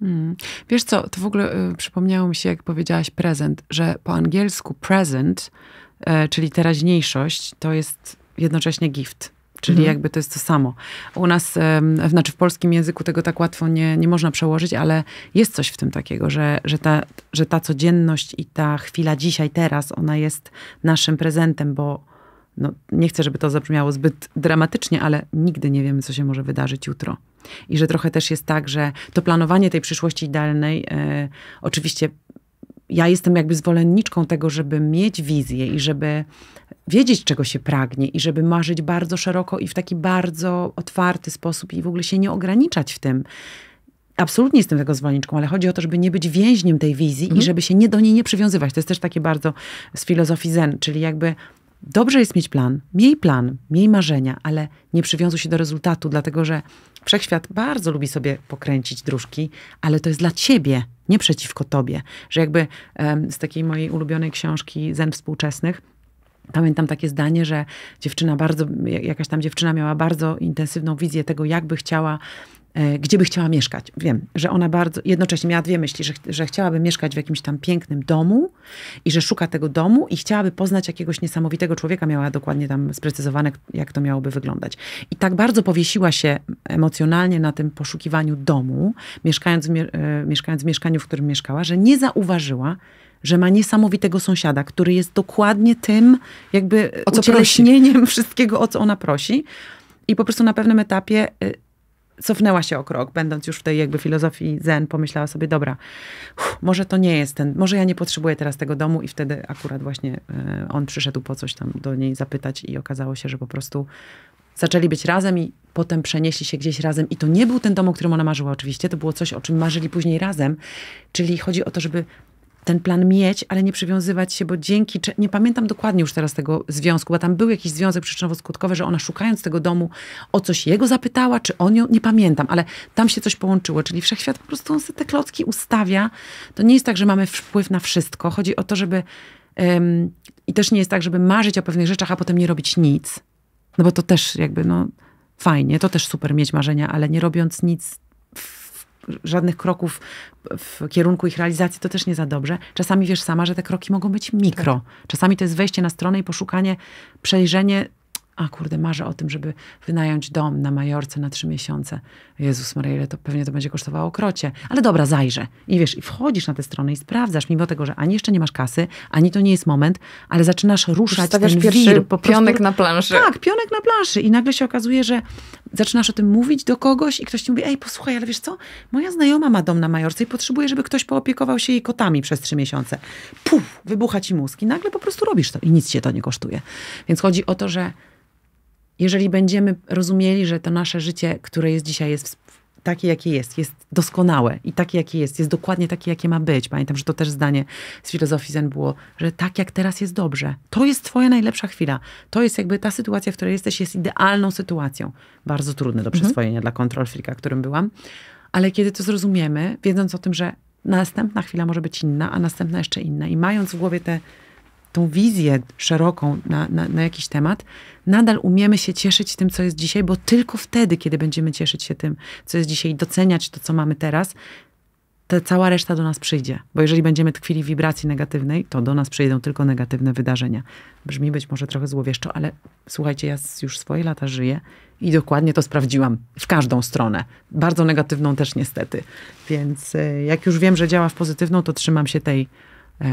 Hmm. Wiesz co, to w ogóle y, przypomniało mi się, jak powiedziałaś prezent, że po angielsku present, y, czyli teraźniejszość, to jest jednocześnie gift. Czyli mhm. jakby to jest to samo. U nas, znaczy w polskim języku tego tak łatwo nie, nie można przełożyć, ale jest coś w tym takiego, że, że, ta, że ta codzienność i ta chwila dzisiaj, teraz, ona jest naszym prezentem, bo no, nie chcę, żeby to zabrzmiało zbyt dramatycznie, ale nigdy nie wiemy, co się może wydarzyć jutro. I że trochę też jest tak, że to planowanie tej przyszłości idealnej, e, oczywiście ja jestem jakby zwolenniczką tego, żeby mieć wizję i żeby wiedzieć, czego się pragnie i żeby marzyć bardzo szeroko i w taki bardzo otwarty sposób i w ogóle się nie ograniczać w tym. Absolutnie jestem tego zwolenniczką, ale chodzi o to, żeby nie być więźniem tej wizji mhm. i żeby się nie do niej nie przywiązywać. To jest też takie bardzo z filozofii zen, czyli jakby dobrze jest mieć plan, miej plan, miej marzenia, ale nie przywiązuj się do rezultatu, dlatego że wszechświat bardzo lubi sobie pokręcić dróżki, ale to jest dla ciebie, nie przeciwko tobie. Że jakby um, z takiej mojej ulubionej książki Zen Współczesnych, Pamiętam takie zdanie, że dziewczyna bardzo, jakaś tam dziewczyna miała bardzo intensywną wizję tego, jakby chciała e, gdzie by chciała mieszkać. Wiem, że ona bardzo, jednocześnie miała dwie myśli, że, że chciałaby mieszkać w jakimś tam pięknym domu i że szuka tego domu i chciałaby poznać jakiegoś niesamowitego człowieka. Miała dokładnie tam sprecyzowane, jak to miałoby wyglądać. I tak bardzo powiesiła się emocjonalnie na tym poszukiwaniu domu, mieszkając w, e, mieszkając w mieszkaniu, w którym mieszkała, że nie zauważyła, że ma niesamowitego sąsiada, który jest dokładnie tym jakby o co ucieleśnieniem prosi. wszystkiego, o co ona prosi. I po prostu na pewnym etapie y, cofnęła się o krok, będąc już w tej jakby filozofii zen, pomyślała sobie, dobra, uff, może to nie jest ten, może ja nie potrzebuję teraz tego domu i wtedy akurat właśnie y, on przyszedł po coś tam do niej zapytać i okazało się, że po prostu zaczęli być razem i potem przenieśli się gdzieś razem i to nie był ten dom, o którym ona marzyła oczywiście, to było coś, o czym marzyli później razem, czyli chodzi o to, żeby ten plan mieć, ale nie przywiązywać się, bo dzięki, nie pamiętam dokładnie już teraz tego związku, bo tam był jakiś związek przyczynowo-skutkowy, że ona szukając tego domu o coś jego zapytała, czy on ją, nie pamiętam, ale tam się coś połączyło, czyli wszechświat po prostu on sobie te klocki ustawia. To nie jest tak, że mamy wpływ na wszystko, chodzi o to, żeby i też nie jest tak, żeby marzyć o pewnych rzeczach, a potem nie robić nic. No bo to też jakby, no fajnie, to też super mieć marzenia, ale nie robiąc nic, żadnych kroków w kierunku ich realizacji, to też nie za dobrze. Czasami wiesz sama, że te kroki mogą być mikro. Tak. Czasami to jest wejście na stronę i poszukanie, przejrzenie a kurde, marzę o tym, żeby wynająć dom na Majorce na trzy miesiące. Jezus Maria, ile to pewnie to będzie kosztowało krocie. Ale dobra, zajrzę. I wiesz, i wchodzisz na tę stronę i sprawdzasz, mimo tego, że ani jeszcze nie masz kasy, ani to nie jest moment, ale zaczynasz ruszać ten pierwszy wir. Po prostu... pionek na planszy. Tak, pionek na planszy. I nagle się okazuje, że zaczynasz o tym mówić do kogoś i ktoś ci mówi, ej, posłuchaj, ale wiesz co, moja znajoma ma dom na Majorce i potrzebuje, żeby ktoś poopiekował się jej kotami przez trzy miesiące. Puf, wybucha ci mózg i nagle po prostu robisz to i nic cię to nie kosztuje. Więc chodzi o to, że jeżeli będziemy rozumieli, że to nasze życie, które jest dzisiaj, jest takie, jakie jest, jest doskonałe i takie, jakie jest, jest dokładnie takie, jakie ma być. Pamiętam, że to też zdanie z filozofii Zen było, że tak jak teraz jest dobrze, to jest twoja najlepsza chwila. To jest jakby ta sytuacja, w której jesteś, jest idealną sytuacją. Bardzo trudne do mhm. przyswojenia mhm. dla kontrol freaka, którym byłam. Ale kiedy to zrozumiemy, wiedząc o tym, że następna chwila może być inna, a następna jeszcze inna i mając w głowie te tą wizję szeroką na, na, na, jakiś temat, nadal umiemy się cieszyć tym, co jest dzisiaj, bo tylko wtedy, kiedy będziemy cieszyć się tym, co jest dzisiaj, doceniać to, co mamy teraz, ta cała reszta do nas przyjdzie. Bo jeżeli będziemy tkwili w wibracji negatywnej, to do nas przyjdą tylko negatywne wydarzenia. Brzmi być może trochę złowieszczo, ale słuchajcie, ja już swoje lata żyję i dokładnie to sprawdziłam w każdą stronę. Bardzo negatywną też niestety. Więc e, jak już wiem, że działa w pozytywną, to trzymam się tej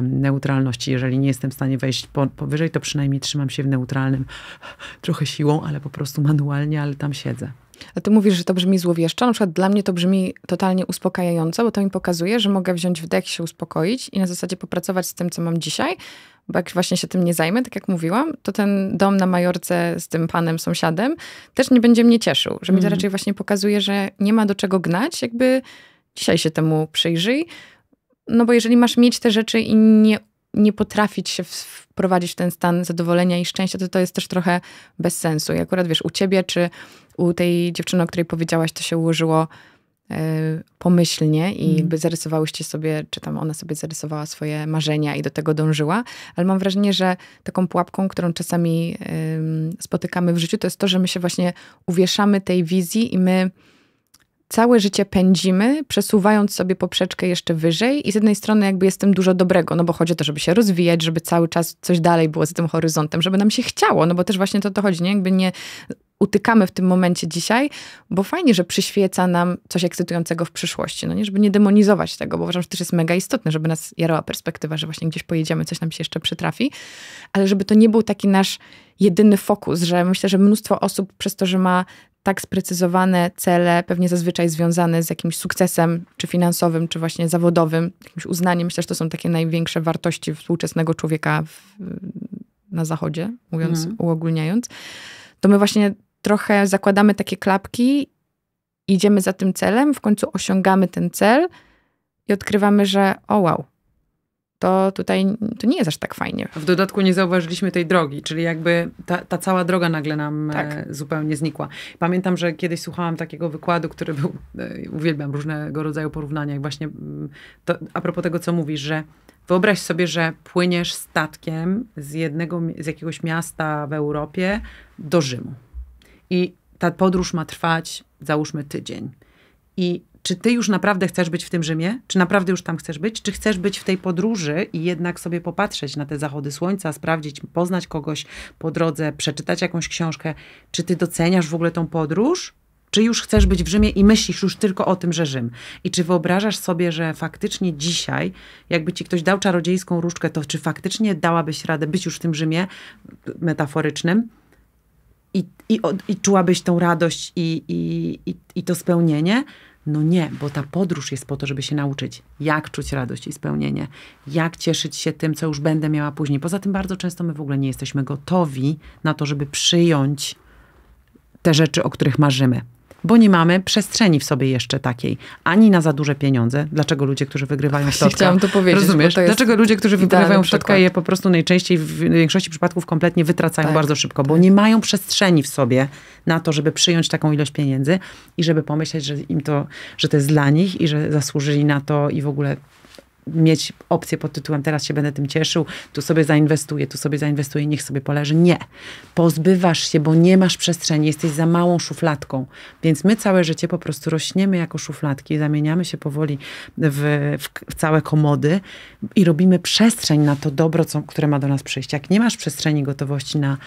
neutralności. Jeżeli nie jestem w stanie wejść powyżej, to przynajmniej trzymam się w neutralnym, trochę siłą, ale po prostu manualnie, ale tam siedzę. A ty mówisz, że to brzmi złowieszczo. Na przykład dla mnie to brzmi totalnie uspokajająco, bo to mi pokazuje, że mogę wziąć wdech, się uspokoić i na zasadzie popracować z tym, co mam dzisiaj. Bo jak właśnie się tym nie zajmę, tak jak mówiłam, to ten dom na Majorce z tym panem sąsiadem też nie będzie mnie cieszył. Że mm. mi to mhm. raczej właśnie pokazuje, że nie ma do czego gnać. Jakby dzisiaj się temu przyjrzyj no bo jeżeli masz mieć te rzeczy i nie, nie potrafić się wprowadzić w ten stan zadowolenia i szczęścia, to to jest też trochę bez sensu. I akurat wiesz, u ciebie czy u tej dziewczyny, o której powiedziałaś, to się ułożyło y, pomyślnie i mm. jakby zarysowałyście sobie, czy tam ona sobie zarysowała swoje marzenia i do tego dążyła, ale mam wrażenie, że taką pułapką, którą czasami y, spotykamy w życiu, to jest to, że my się właśnie uwieszamy tej wizji i my całe życie pędzimy, przesuwając sobie poprzeczkę jeszcze wyżej i z jednej strony jakby jestem dużo dobrego, no bo chodzi o to, żeby się rozwijać, żeby cały czas coś dalej było za tym horyzontem, żeby nam się chciało, no bo też właśnie to to chodzi, nie? Jakby nie utykamy w tym momencie dzisiaj, bo fajnie, że przyświeca nam coś ekscytującego w przyszłości, no nie? Żeby nie demonizować tego, bo uważam, że też jest mega istotne, żeby nas jarała perspektywa, że właśnie gdzieś pojedziemy, coś nam się jeszcze przytrafi, ale żeby to nie był taki nasz jedyny fokus, że myślę, że mnóstwo osób przez to, że ma tak sprecyzowane cele, pewnie zazwyczaj związane z jakimś sukcesem, czy finansowym, czy właśnie zawodowym, jakimś uznaniem. Myślę, że to są takie największe wartości współczesnego człowieka w, na Zachodzie, mówiąc, mhm. uogólniając. To my właśnie trochę zakładamy takie klapki, idziemy za tym celem, w końcu osiągamy ten cel i odkrywamy, że o wow, to tutaj to nie jest aż tak fajnie. W dodatku nie zauważyliśmy tej drogi, czyli jakby ta, ta cała droga nagle nam e, tak. zupełnie znikła. Pamiętam, że kiedyś słuchałam takiego wykładu, który był, e, uwielbiam różnego rodzaju porównania, jak właśnie mm, to, a propos tego, co mówisz, że wyobraź sobie, że płyniesz statkiem z jednego, z jakiegoś miasta w Europie do Rzymu. I ta podróż ma trwać, załóżmy, tydzień. I czy ty już naprawdę chcesz być w tym Rzymie? Czy naprawdę już tam chcesz być? Czy chcesz być w tej podróży i jednak sobie popatrzeć na te zachody słońca, sprawdzić, poznać kogoś po drodze, przeczytać jakąś książkę? Czy ty doceniasz w ogóle tą podróż? Czy już chcesz być w Rzymie i myślisz już tylko o tym, że Rzym? I czy wyobrażasz sobie, że faktycznie dzisiaj, jakby ci ktoś dał czarodziejską różdżkę, to czy faktycznie dałabyś radę być już w tym Rzymie metaforycznym? I, i, i czułabyś tą radość i, i, i, i to spełnienie? No nie, bo ta podróż jest po to, żeby się nauczyć, jak czuć radość i spełnienie, jak cieszyć się tym, co już będę miała później. Poza tym bardzo często my w ogóle nie jesteśmy gotowi na to, żeby przyjąć te rzeczy, o których marzymy bo nie mamy przestrzeni w sobie jeszcze takiej, ani na za duże pieniądze. Dlaczego ludzie, którzy wygrywają środka... Chciałam to powiedzieć. Rozumiesz? To Dlaczego ludzie, którzy wygrywają środka je po prostu najczęściej w większości przypadków kompletnie wytracają tak. bardzo szybko, bo tak. nie mają przestrzeni w sobie na to, żeby przyjąć taką ilość pieniędzy i żeby pomyśleć, że im to, że to jest dla nich i że zasłużyli na to i w ogóle mieć opcję pod tytułem teraz się będę tym cieszył, tu sobie zainwestuję, tu sobie zainwestuję, niech sobie poleży. Nie. Pozbywasz się, bo nie masz przestrzeni, jesteś za małą szufladką. Więc my całe życie po prostu rośniemy jako szufladki, zamieniamy się powoli w, w całe komody i robimy przestrzeń na to dobro, co, które ma do nas przyjść. Jak nie masz przestrzeni gotowości na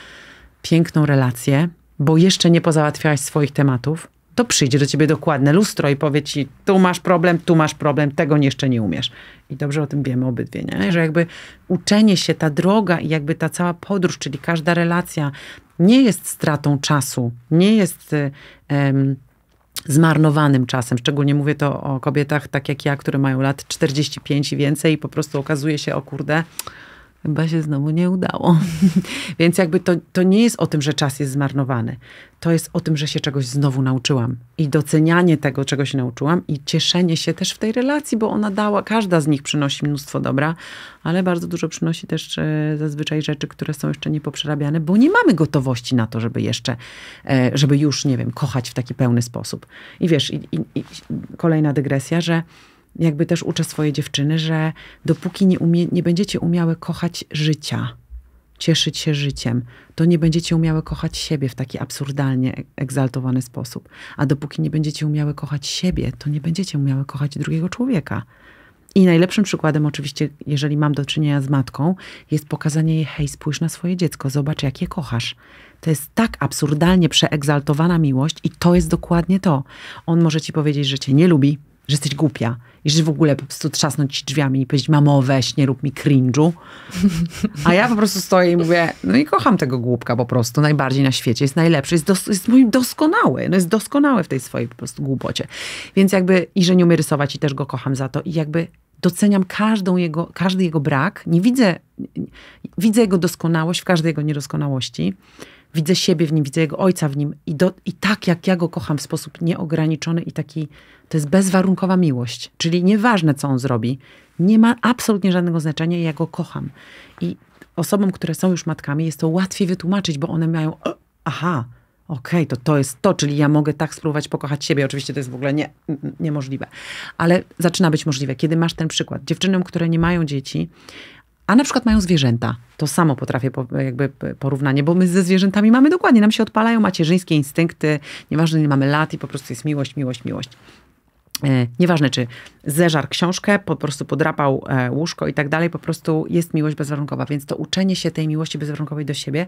piękną relację, bo jeszcze nie pozałatwiałaś swoich tematów, to przyjdzie do ciebie dokładne lustro i powie ci, tu masz problem, tu masz problem, tego jeszcze nie umiesz. I dobrze o tym wiemy obydwie, nie? że jakby uczenie się, ta droga i jakby ta cała podróż, czyli każda relacja nie jest stratą czasu, nie jest... Um, zmarnowanym czasem. Szczególnie mówię to o kobietach tak jak ja, które mają lat 45 i więcej i po prostu okazuje się, o kurde, Chyba się znowu nie udało. Więc jakby to, to nie jest o tym, że czas jest zmarnowany. To jest o tym, że się czegoś znowu nauczyłam. I docenianie tego, czego się nauczyłam, i cieszenie się też w tej relacji, bo ona dała, każda z nich przynosi mnóstwo dobra, ale bardzo dużo przynosi też e, zazwyczaj rzeczy, które są jeszcze niepoprzerabiane, bo nie mamy gotowości na to, żeby jeszcze, e, żeby już, nie wiem, kochać w taki pełny sposób. I wiesz, i, i, i kolejna dygresja, że jakby też uczę swoje dziewczyny, że dopóki nie, umie, nie będziecie umiały kochać życia, cieszyć się życiem, to nie będziecie umiały kochać siebie w taki absurdalnie e, egzaltowany sposób. A dopóki nie będziecie umiały kochać siebie, to nie będziecie umiały kochać drugiego człowieka. I najlepszym przykładem, oczywiście, jeżeli mam do czynienia z matką, jest pokazanie jej: hej, spójrz na swoje dziecko, zobacz, jak je kochasz. To jest tak absurdalnie przeegzaltowana miłość, i to jest dokładnie to. On może ci powiedzieć, że cię nie lubi, że jesteś głupia i że w ogóle po prostu trzasnąć ci drzwiami i powiedzieć, mamo, weź, nie rób mi cringe'u. A ja po prostu stoję i mówię, no i kocham tego głupka po prostu, najbardziej na świecie, jest najlepszy, jest, dos- jest moim doskonały, no jest doskonały w tej swojej po prostu głupocie. Więc jakby, i że nie umie rysować i też go kocham za to i jakby doceniam każdą jego, każdy jego brak, nie widzę, widzę jego doskonałość w każdej jego niedoskonałości widzę siebie w nim, widzę jego ojca w nim i, do, i tak jak ja go kocham w sposób nieograniczony i taki, to jest bezwarunkowa miłość. Czyli nieważne, co on zrobi, nie ma absolutnie żadnego znaczenia, ja go kocham. I osobom, które są już matkami, jest to łatwiej wytłumaczyć, bo one mają, aha, okej, okay, to to jest to, czyli ja mogę tak spróbować pokochać siebie. Oczywiście to jest w ogóle nie, niemożliwe, ale zaczyna być możliwe. Kiedy masz ten przykład, dziewczynom, które nie mają dzieci, a na przykład mają zwierzęta. To samo potrafię po, jakby porównanie, bo my ze zwierzętami mamy dokładnie, nam się odpalają macierzyńskie instynkty, nieważne nie mamy lat i po prostu jest miłość, miłość, miłość. E, nieważne, czy zeżar książkę, po prostu podrapał e, łóżko i tak dalej, po prostu jest miłość bezwarunkowa. Więc to uczenie się tej miłości bezwarunkowej do siebie,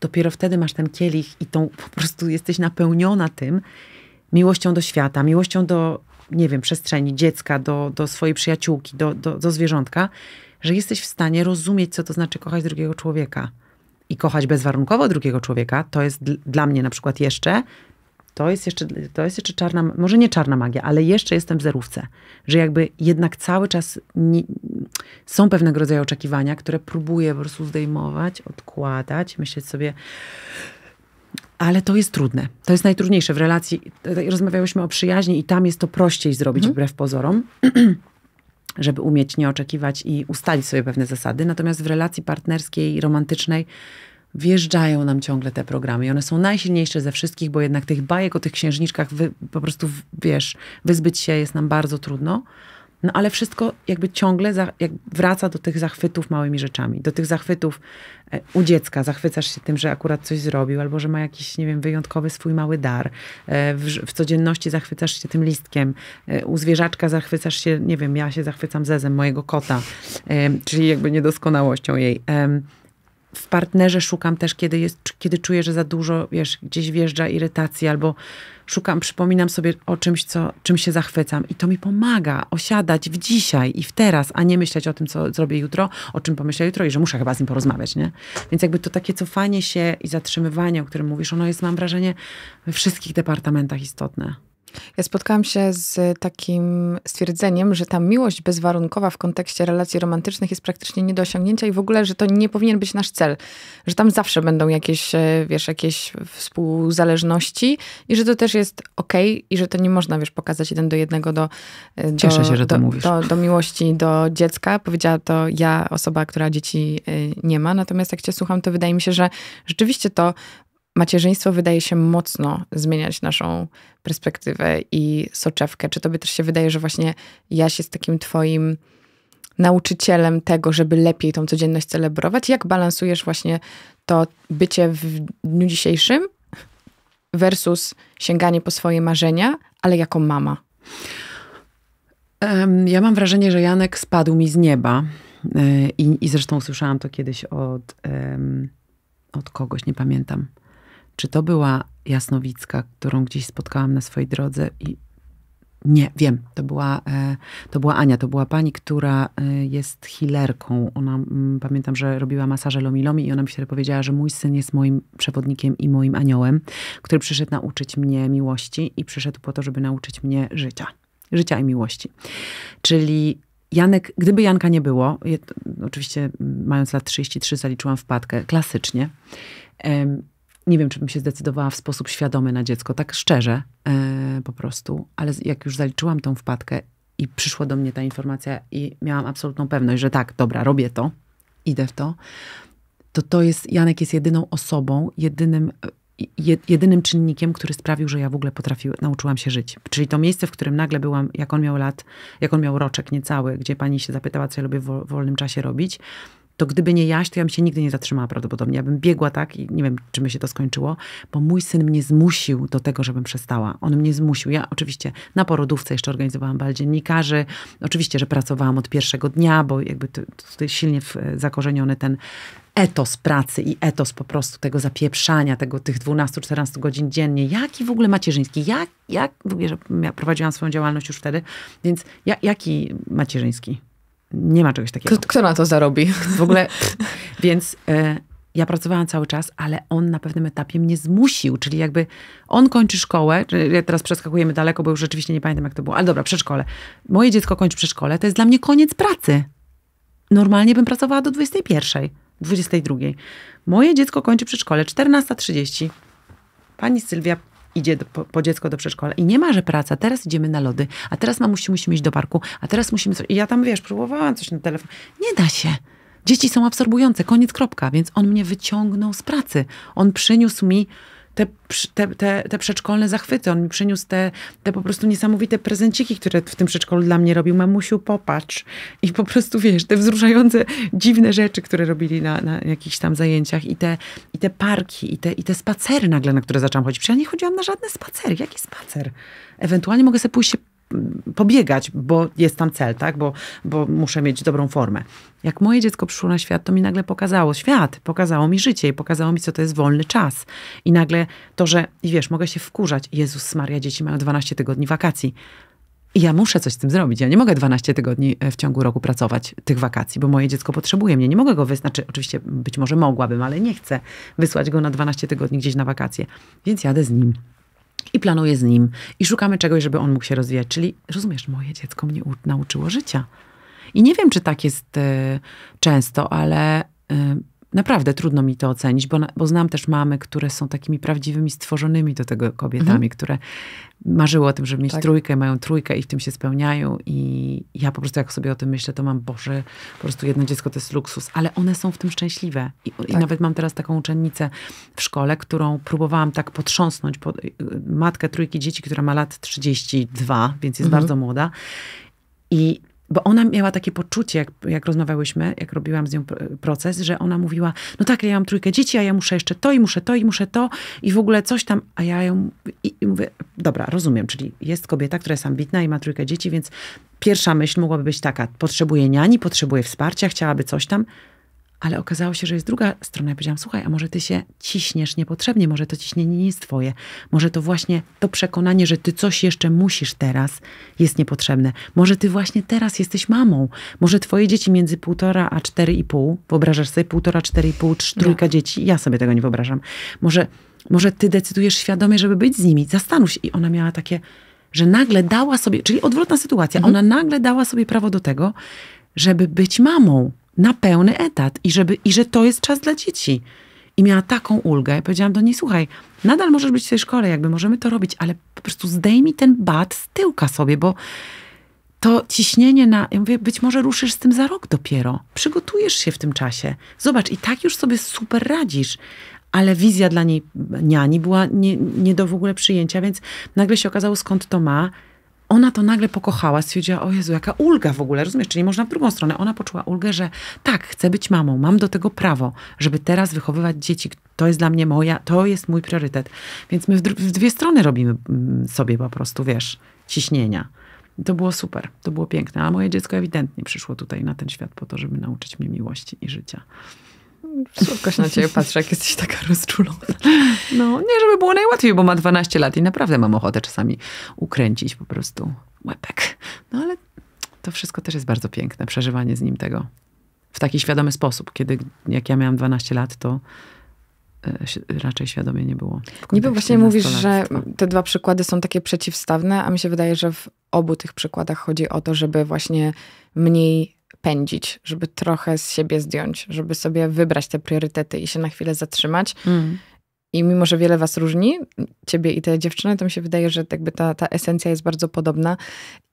dopiero wtedy masz ten kielich i tą po prostu jesteś napełniona tym miłością do świata, miłością do, nie wiem, przestrzeni, dziecka, do, do swojej przyjaciółki, do, do, do zwierzątka że jesteś w stanie rozumieć, co to znaczy kochać drugiego człowieka. I kochać bezwarunkowo drugiego człowieka, to jest dla mnie na przykład jeszcze, to jest jeszcze, to jest jeszcze czarna, może nie czarna magia, ale jeszcze jestem w zerówce, że jakby jednak cały czas nie, są pewnego rodzaju oczekiwania, które próbuję po prostu zdejmować, odkładać, myśleć sobie, ale to jest trudne. To jest najtrudniejsze w relacji. Rozmawiałyśmy o przyjaźni i tam jest to prościej zrobić, mhm. wbrew pozorom. żeby umieć nie oczekiwać i ustalić sobie pewne zasady. Natomiast w relacji partnerskiej i romantycznej wjeżdżają nam ciągle te programy i one są najsilniejsze ze wszystkich, bo jednak tych bajek o tych księżniczkach wy, po prostu, wiesz, wyzbyć się jest nam bardzo trudno. No ale wszystko jakby ciągle za, jak wraca do tych zachwytów małymi rzeczami. Do tych zachwytów e, u dziecka. Zachwycasz się tym, że akurat coś zrobił, albo że ma jakiś, nie wiem, wyjątkowy swój mały dar. E, w, w codzienności zachwycasz się tym listkiem. E, u zwierzaczka zachwycasz się, nie wiem, ja się zachwycam zezem mojego kota, czyli jakby niedoskonałością jej w partnerze szukam też, kiedy, jest, kiedy czuję, że za dużo wiesz, gdzieś wjeżdża irytacji, albo szukam, przypominam sobie o czymś, co, czym się zachwycam. I to mi pomaga osiadać w dzisiaj i w teraz, a nie myśleć o tym, co zrobię jutro, o czym pomyślę jutro i że muszę chyba z nim porozmawiać, nie? Więc jakby to takie cofanie się i zatrzymywanie, o którym mówisz, ono jest, mam wrażenie, we wszystkich departamentach istotne. Ja spotkałam się z takim stwierdzeniem, że ta miłość bezwarunkowa w kontekście relacji romantycznych jest praktycznie nie do osiągnięcia i w ogóle, że to nie powinien być nasz cel, że tam zawsze będą jakieś, e, wiesz, jakieś współzależności i że to też jest okej okay, i że to nie można, wiesz, pokazać jeden do jednego do... E, do się, że to do, mówisz. Do, do miłości do dziecka. Powiedziała to ja, osoba, która dzieci e, nie ma. Natomiast jak cię słucham, to wydaje mi się, że rzeczywiście to macierzyństwo wydaje się mocno zmieniać naszą perspektywę i soczewkę. Czy tobie też się wydaje, że właśnie ja się z takim twoim nauczycielem tego, żeby lepiej tą codzienność celebrować? Jak balansujesz właśnie to bycie w dniu dzisiejszym versus sięganie po swoje marzenia, ale jako mama? Ja mam wrażenie, że Janek spadł mi z nieba. E, I, i zresztą usłyszałam to kiedyś od, od kogoś, nie pamiętam czy to była Jasnowicka, którą gdzieś spotkałam na swojej drodze i nie, wiem, to była, e, to była Ania, to była pani, która e, jest healerką. Ona, mm, pamiętam, że robiła masaże lomilomi i ona mi się powiedziała, że mój syn jest moim przewodnikiem i moim aniołem, który przyszedł nauczyć mnie miłości i przyszedł po to, żeby nauczyć mnie życia. Życia i miłości. Czyli Janek, gdyby Janka nie było, oczywiście mm, mając lat 33 zaliczyłam wpadkę, klasycznie, nie wiem, czy bym się zdecydowała w sposób świadomy na dziecko, tak szczerze e, po prostu, ale jak już zaliczyłam tą wpadkę i przyszła do mnie ta informacja i miałam absolutną pewność, że tak, dobra, robię to, idę w to, to to jest, Janek jest jedyną osobą, jedynym, e, je, jedynym czynnikiem, który sprawił, że ja w ogóle potrafiłam, nauczyłam się żyć. Czyli to miejsce, w którym nagle byłam, jak on miał lat, jak on miał roczek niecały, gdzie pani się zapytała, co ja lubię w wolnym czasie robić, to gdyby nie jaś, to ja bym się nigdy nie zatrzymała prawdopodobnie. Ja bym biegła tak i nie wiem, czy mi się to skończyło, bo mój syn mnie zmusił do tego, żebym przestała. On mnie zmusił. Ja oczywiście na porodówce jeszcze organizowałam bal dziennikarzy. Oczywiście, że pracowałam od pierwszego dnia, bo jakby tutaj silnie e, zakorzeniony ten etos pracy i etos po prostu tego zapieprzania, tego, tych 12-14 godzin dziennie. Jaki w ogóle macierzyński? Jak, jak w ogóle, że ja prowadziłam swoją działalność już wtedy, więc ja, jaki macierzyński? Nie ma czegoś takiego. Kto, kto na to zarobi? W ogóle, więc e, ja pracowałam cały czas, ale on na pewnym etapie mnie zmusił, czyli jakby on kończy szkołę, teraz przeskakujemy daleko, bo już rzeczywiście nie pamiętam jak to było, ale dobra, przedszkole. Moje dziecko kończy przedszkole, to jest dla mnie koniec pracy. Normalnie bym pracowała do 21, 22. Moje dziecko kończy przedszkole, 14.30. Pani Sylwia idzie do, po, po, dziecko do przedszkola i nie ma, że praca, teraz idziemy na lody, a teraz mamusiu musimy iść do parku, a teraz musimy coś... I ja tam, wiesz, próbowałam coś na telefon. Nie da się. Dzieci są absorbujące, koniec, kropka. Więc on mnie wyciągnął z pracy. On przyniósł mi te, te, te, te przedszkolne zachwyty. On mi przyniósł te, te po prostu niesamowite prezenciki, które w tym przedszkolu dla mnie robił. Mamusiu, popatrz. I po prostu, wiesz, te wzruszające, dziwne rzeczy, które robili na, na jakichś tam zajęciach. I te, i te parki, i te, i te spacery nagle, na które zaczęłam chodzić. Przecież ja nie chodziłam na żadne spacery. Jaki spacer? Ewentualnie mogę sobie pójść się pobiegać, bo jest tam cel, tak? Bo, bo muszę mieć dobrą formę. Jak moje dziecko przyszło na świat, to mi nagle pokazało świat, pokazało mi życie i pokazało mi, co to jest wolny czas. I nagle to, że, i wiesz, mogę się wkurzać. Jezus Maria, dzieci mają 12 tygodni wakacji. I ja muszę coś z tym zrobić. Ja nie mogę 12 tygodni e, w ciągu roku pracować tych wakacji, bo moje dziecko potrzebuje mnie. Nie mogę go wysłać. Znaczy, oczywiście być może mogłabym, ale nie chcę wysłać go na 12 tygodni gdzieś na wakacje. Więc jadę z nim i planuję z nim. I szukamy czegoś, żeby on mógł się rozwijać. Czyli rozumiesz, moje dziecko mnie nauczyło życia. I nie wiem, czy tak jest y, często, ale y, Naprawdę trudno mi to ocenić, bo, bo znam też mamy, które są takimi prawdziwymi, stworzonymi do tego kobietami, mhm. które marzyły o tym, żeby mieć tak. trójkę, mają trójkę i w tym się spełniają. I ja po prostu, jak sobie o tym myślę, to mam, Boże, po prostu jedno dziecko to jest luksus, ale one są w tym szczęśliwe. I, tak. i nawet mam teraz taką uczennicę w szkole, którą próbowałam tak potrząsnąć. Pod, y, matkę trójki dzieci, która ma lat 32, więc jest mhm. bardzo młoda. I bo ona miała takie poczucie, jak, jak rozmawiałyśmy, jak robiłam z nią proces, że ona mówiła, no tak, ja mam trójkę dzieci, a ja muszę jeszcze to i muszę to i muszę to i w ogóle coś tam, a ja ją i, i mówię, dobra, rozumiem, czyli jest kobieta, która jest ambitna i ma trójkę dzieci, więc pierwsza myśl mogłaby być taka, potrzebuje niani, potrzebuje wsparcia, chciałaby coś tam, ale okazało się, że jest druga strona. Ja powiedziałam, słuchaj, a może ty się ciśniesz niepotrzebnie, może to ciśnienie nie jest twoje. Może to właśnie to przekonanie, że ty coś jeszcze musisz teraz, jest niepotrzebne. Może ty właśnie teraz jesteś mamą. Może twoje dzieci między półtora a cztery i pół, wyobrażasz sobie półtora, cztery i pół, no. trójka dzieci. Ja sobie tego nie wyobrażam. Może, może ty decydujesz świadomie, żeby być z nimi. Zastanów się. I ona miała takie, że nagle dała sobie, czyli odwrotna sytuacja, mhm. ona nagle dała sobie prawo do tego, żeby być mamą na pełny etat i, żeby, i że to jest czas dla dzieci. I miała taką ulgę. Ja powiedziałam do niej, słuchaj, nadal możesz być w tej szkole, jakby możemy to robić, ale po prostu zdejmij ten bat z tyłka sobie, bo to ciśnienie na... Ja mówię, być może ruszysz z tym za rok dopiero. Przygotujesz się w tym czasie. Zobacz, i tak już sobie super radzisz. Ale wizja dla niej niani była nie, nie do w ogóle przyjęcia, więc nagle się okazało, skąd to ma ona to nagle pokochała, stwierdziła, o Jezu, jaka ulga w ogóle, rozumiesz, czyli można w drugą stronę. Ona poczuła ulgę, że tak, chcę być mamą, mam do tego prawo, żeby teraz wychowywać dzieci. To jest dla mnie moja, to jest mój priorytet. Więc my w, w dwie strony robimy mm, sobie po prostu, wiesz, ciśnienia. I to było super, to było piękne. A moje dziecko ewidentnie przyszło tutaj na ten świat po to, żeby nauczyć mnie miłości i życia. Słodkoś na ciebie patrzę, jak jesteś taka rozczulona. No, nie żeby było najłatwiej, bo ma 12 lat i naprawdę mam ochotę czasami ukręcić po prostu łepek. No ale to wszystko też jest bardzo piękne, przeżywanie z nim tego w taki świadomy sposób. Kiedy, jak ja miałam 12 lat, to e, raczej świadomie nie było. Niby właśnie mówisz, że te dwa przykłady są takie przeciwstawne, a mi się wydaje, że w obu tych przykładach chodzi o to, żeby właśnie mniej pędzić, żeby trochę z siebie zdjąć, żeby sobie wybrać te priorytety i się na chwilę zatrzymać. Mm. I mimo, że wiele was różni, ciebie i te dziewczyny, to mi się wydaje, że jakby ta, ta esencja jest bardzo podobna.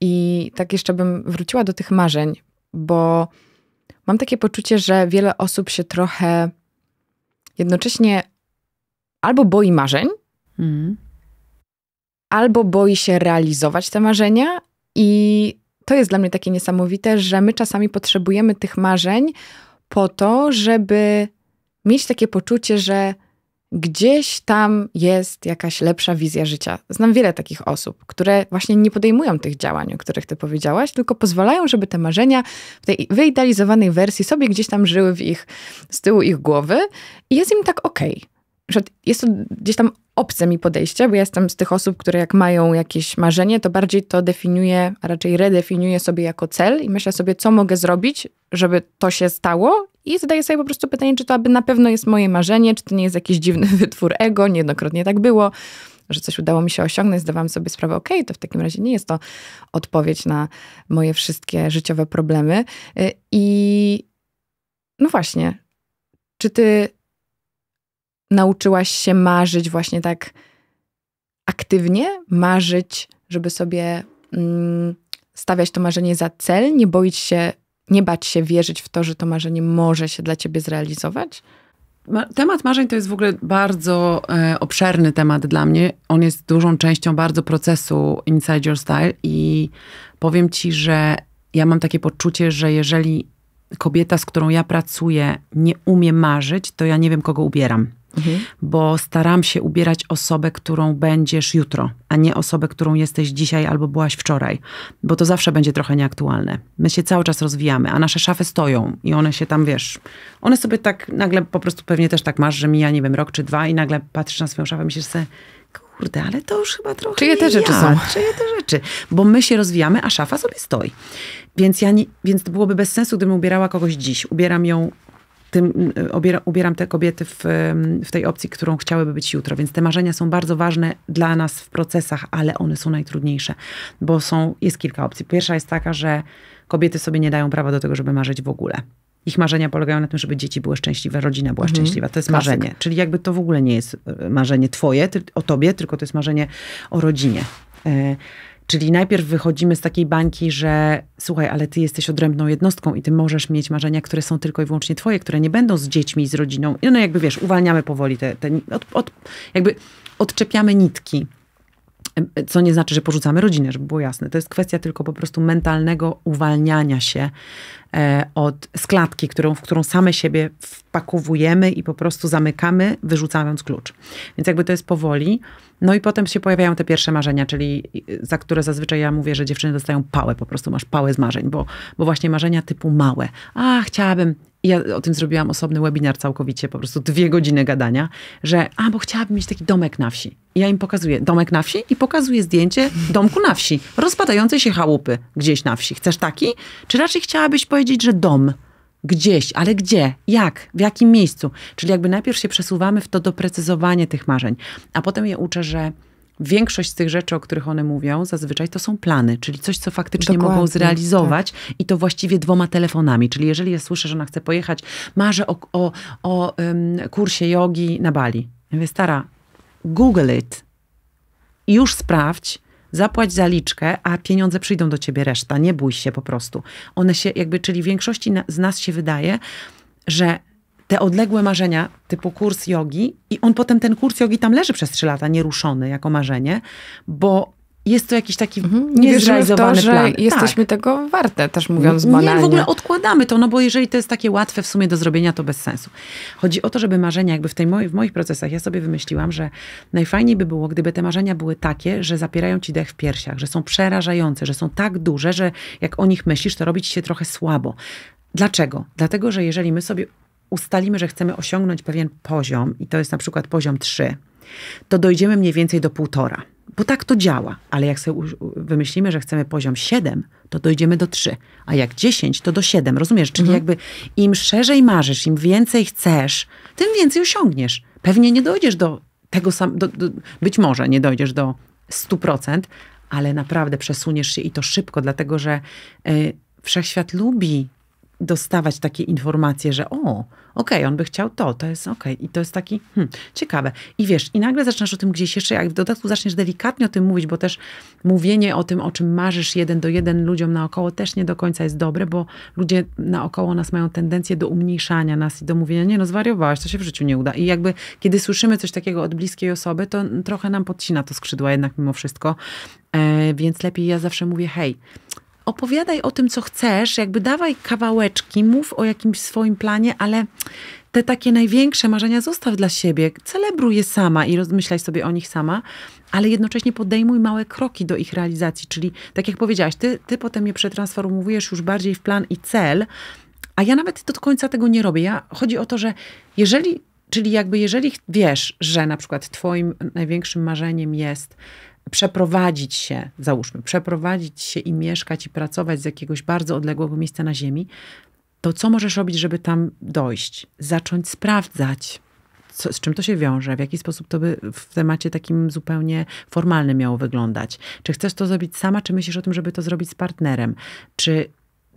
I tak jeszcze bym wróciła do tych marzeń, bo mam takie poczucie, że wiele osób się trochę jednocześnie albo boi marzeń, mm. albo boi się realizować te marzenia i to jest dla mnie takie niesamowite, że my czasami potrzebujemy tych marzeń po to, żeby mieć takie poczucie, że gdzieś tam jest jakaś lepsza wizja życia. Znam wiele takich osób, które właśnie nie podejmują tych działań, o których ty powiedziałaś, tylko pozwalają, żeby te marzenia w tej wyidealizowanej wersji sobie gdzieś tam żyły w ich, z tyłu ich głowy i jest im tak okej. Okay. Jest to gdzieś tam obce mi podejście, bo ja jestem z tych osób, które jak mają jakieś marzenie, to bardziej to definiuję, a raczej redefiniuję sobie jako cel i myślę sobie, co mogę zrobić, żeby to się stało i zadaję sobie po prostu pytanie, czy to aby na pewno jest moje marzenie, czy to nie jest jakiś dziwny wytwór ego, niejednokrotnie tak było, że coś udało mi się osiągnąć, zdawałam sobie sprawę, okej, okay, to w takim razie nie jest to odpowiedź na moje wszystkie życiowe problemy. Y, I no właśnie, czy ty nauczyłaś się marzyć właśnie tak aktywnie, marzyć, żeby sobie mm, stawiać to marzenie za cel, nie boić się, nie bać się wierzyć w to, że to marzenie może się dla ciebie zrealizować? Temat marzeń to jest w ogóle bardzo e, obszerny temat dla mnie. On jest dużą częścią bardzo procesu Inside Your Style i powiem ci, że ja mam takie poczucie, że jeżeli kobieta, z którą ja pracuję, nie umie marzyć, to ja nie wiem, kogo ubieram. Mhm. bo staram się ubierać osobę, którą będziesz jutro, a nie osobę, którą jesteś dzisiaj albo byłaś wczoraj, bo to zawsze będzie trochę nieaktualne. My się cały czas rozwijamy, a nasze szafy stoją i one się tam, wiesz, one sobie tak nagle po prostu pewnie też tak masz, że mija, nie wiem, rok czy dwa i nagle patrzysz na swoją szafę i myślisz sobie, kurde, ale to już chyba trochę. Czyje te rzeczy ja, są? Czyje te rzeczy? Bo my się rozwijamy, a szafa sobie stoi. Więc, ja nie, więc byłoby bez sensu, gdybym ubierała kogoś dziś. Ubieram ją tym y, obiera, ubieram te kobiety w, w tej opcji, którą chciałyby być jutro. Więc te marzenia są bardzo ważne dla nas w procesach, ale one są najtrudniejsze, bo są, jest kilka opcji. Pierwsza jest taka, że kobiety sobie nie dają prawa do tego, żeby marzyć w ogóle. Ich marzenia polegają na tym, żeby dzieci były szczęśliwe, rodzina była mhm. szczęśliwa. To jest Klasyk. marzenie. Czyli jakby to w ogóle nie jest y, marzenie twoje, ty, o tobie, tylko to jest marzenie o rodzinie. Y, Czyli najpierw wychodzimy z takiej bańki, że słuchaj, ale ty jesteś odrębną jednostką i ty możesz mieć marzenia, które są tylko i wyłącznie twoje, które nie będą z dziećmi, z rodziną. I no jakby wiesz, uwalniamy powoli te, te od, od, jakby odczepiamy nitki. Co nie znaczy, że porzucamy rodzinę, żeby było jasne. To jest kwestia tylko po prostu mentalnego uwalniania się E, od składki, którą, w którą same siebie wpakowujemy i po prostu zamykamy, wyrzucając klucz. Więc jakby to jest powoli. No i potem się pojawiają te pierwsze marzenia, czyli y, za które zazwyczaj ja mówię, że dziewczyny dostają pałę, po prostu masz pałę z marzeń, bo, bo właśnie marzenia typu małe. A, chciałabym, ja o tym zrobiłam osobny webinar całkowicie, po prostu dwie godziny gadania, że a, bo chciałabym mieć taki domek na wsi. I ja im pokazuję domek na wsi i pokazuję zdjęcie domku na wsi, rozpadającej się chałupy gdzieś na wsi. Chcesz taki? Czy raczej chciałabyś pojechać powiedzieć, że dom gdzieś, ale gdzie, jak, w jakim miejscu. Czyli jakby najpierw się przesuwamy w to doprecyzowanie tych marzeń, a potem je uczę, że większość z tych rzeczy, o których one mówią, zazwyczaj to są plany, czyli coś, co faktycznie Dokładnie, mogą tak. zrealizować tak. i to właściwie dwoma telefonami. Czyli jeżeli ja słyszę, że ona chce pojechać, marzę o, o, o um, kursie jogi na Bali. Ja mówię, stara, google it, już sprawdź, zapłać zaliczkę, a pieniądze przyjdą do ciebie reszta, nie bój się po prostu. One się jakby, czyli większości na, z nas się wydaje, że te odległe marzenia typu kurs jogi i on potem ten kurs jogi tam leży przez trzy lata nieruszony jako marzenie, bo jest to jakiś taki mhm. niezrealizowany plan. Tak. jesteśmy tak. tego warte, też mówiąc banalnie. Nie, w ogóle odkładamy to, no bo jeżeli to jest takie łatwe w sumie do zrobienia, to bez sensu. Chodzi o to, żeby marzenia, jakby w, tej moj, w moich procesach, ja sobie wymyśliłam, że najfajniej by było, gdyby te marzenia były takie, że zapierają ci dech w piersiach, że są przerażające, że są tak duże, że jak o nich myślisz, to robi ci się trochę słabo. Dlaczego? Dlatego, że jeżeli my sobie ustalimy, że chcemy osiągnąć pewien poziom i to jest na przykład poziom 3, to dojdziemy mniej więcej do półtora bo tak to działa, ale jak sobie wymyślimy, że chcemy poziom 7, to dojdziemy do 3, a jak 10, to do 7, rozumiesz? Czyli mhm. jakby im szerzej marzysz, im więcej chcesz, tym więcej osiągniesz. Pewnie nie dojdziesz do tego samego, być może nie dojdziesz do 100%, ale naprawdę przesuniesz się i to szybko, dlatego że y, wszechświat lubi dostawać takie informacje, że o, okej, okay, on by chciał to, to jest okej. Okay. I to jest taki hmm, ciekawe. I wiesz, i nagle zaczynasz o tym gdzieś jeszcze, jak w dodatku zaczniesz delikatnie o tym mówić, bo też mówienie o tym, o czym marzysz jeden do jeden ludziom naokoło też nie do końca jest dobre, bo ludzie naokoło nas mają tendencję do umniejszania nas i do mówienia, nie no zwariowałaś, to się w życiu nie uda. I jakby, kiedy słyszymy coś takiego od bliskiej osoby, to trochę nam podcina to skrzydła jednak mimo wszystko. E, więc lepiej ja zawsze mówię, hej, opowiadaj o tym, co chcesz, jakby dawaj kawałeczki, mów o jakimś swoim planie, ale te takie największe marzenia zostaw dla siebie, celebruj je sama i rozmyślaj sobie o nich sama, ale jednocześnie podejmuj małe kroki do ich realizacji, czyli tak jak powiedziałaś, ty, ty potem je przetransformujesz już bardziej w plan i cel, a ja nawet do końca tego nie robię. Ja, chodzi o to, że jeżeli, czyli jakby jeżeli wiesz, że na przykład twoim największym marzeniem jest przeprowadzić się, załóżmy, przeprowadzić się i mieszkać i pracować z jakiegoś bardzo odległego miejsca na ziemi, to co możesz robić, żeby tam dojść? Zacząć sprawdzać, co, z czym to się wiąże, w jaki sposób to by w temacie takim zupełnie formalnym miało wyglądać. Czy chcesz to zrobić sama, czy myślisz o tym, żeby to zrobić z partnerem? Czy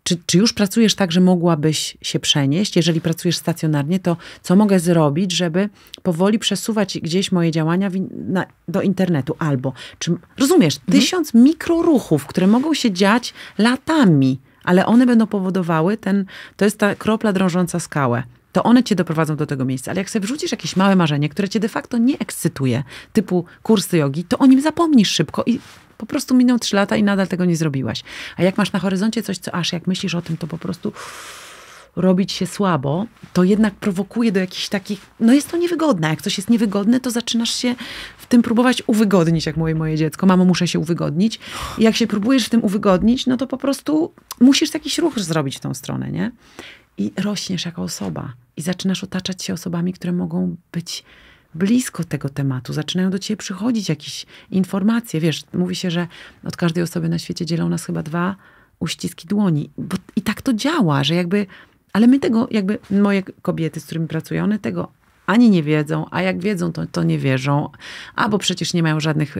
czy, czy już pracujesz tak, że mogłabyś się przenieść? Jeżeli pracujesz stacjonarnie, to co mogę zrobić, żeby powoli przesuwać gdzieś moje działania w, na, do internetu? Albo, czy rozumiesz, mhm. tysiąc mikroruchów, które mogą się dziać latami, ale one będą powodowały ten, to jest ta kropla drążąca skałę to one cię doprowadzą do tego miejsca. Ale jak sobie wrzucisz jakieś małe marzenie, które cię de facto nie ekscytuje, typu kursy jogi, to o nim zapomnisz szybko i po prostu minął trzy lata i nadal tego nie zrobiłaś. A jak masz na horyzoncie coś, co aż jak myślisz o tym, to po prostu robić się słabo, to jednak prowokuje do jakichś takich, no jest to niewygodne. Jak coś jest niewygodne, to zaczynasz się w tym próbować uwygodnić, jak moje moje dziecko. Mamo, muszę się uwygodnić. I jak się próbujesz w tym uwygodnić, no to po prostu musisz jakiś ruch zrobić w tą stronę, nie? I rośniesz jako osoba. I zaczynasz otaczać się osobami, które mogą być blisko tego tematu, zaczynają do ciebie przychodzić jakieś informacje. Wiesz, mówi się, że od każdej osoby na świecie dzielą nas chyba dwa uściski dłoni. Bo I tak to działa, że jakby, ale my tego, jakby moje kobiety, z którymi pracuję, one tego ani nie wiedzą, a jak wiedzą, to, to nie wierzą, albo przecież nie mają żadnych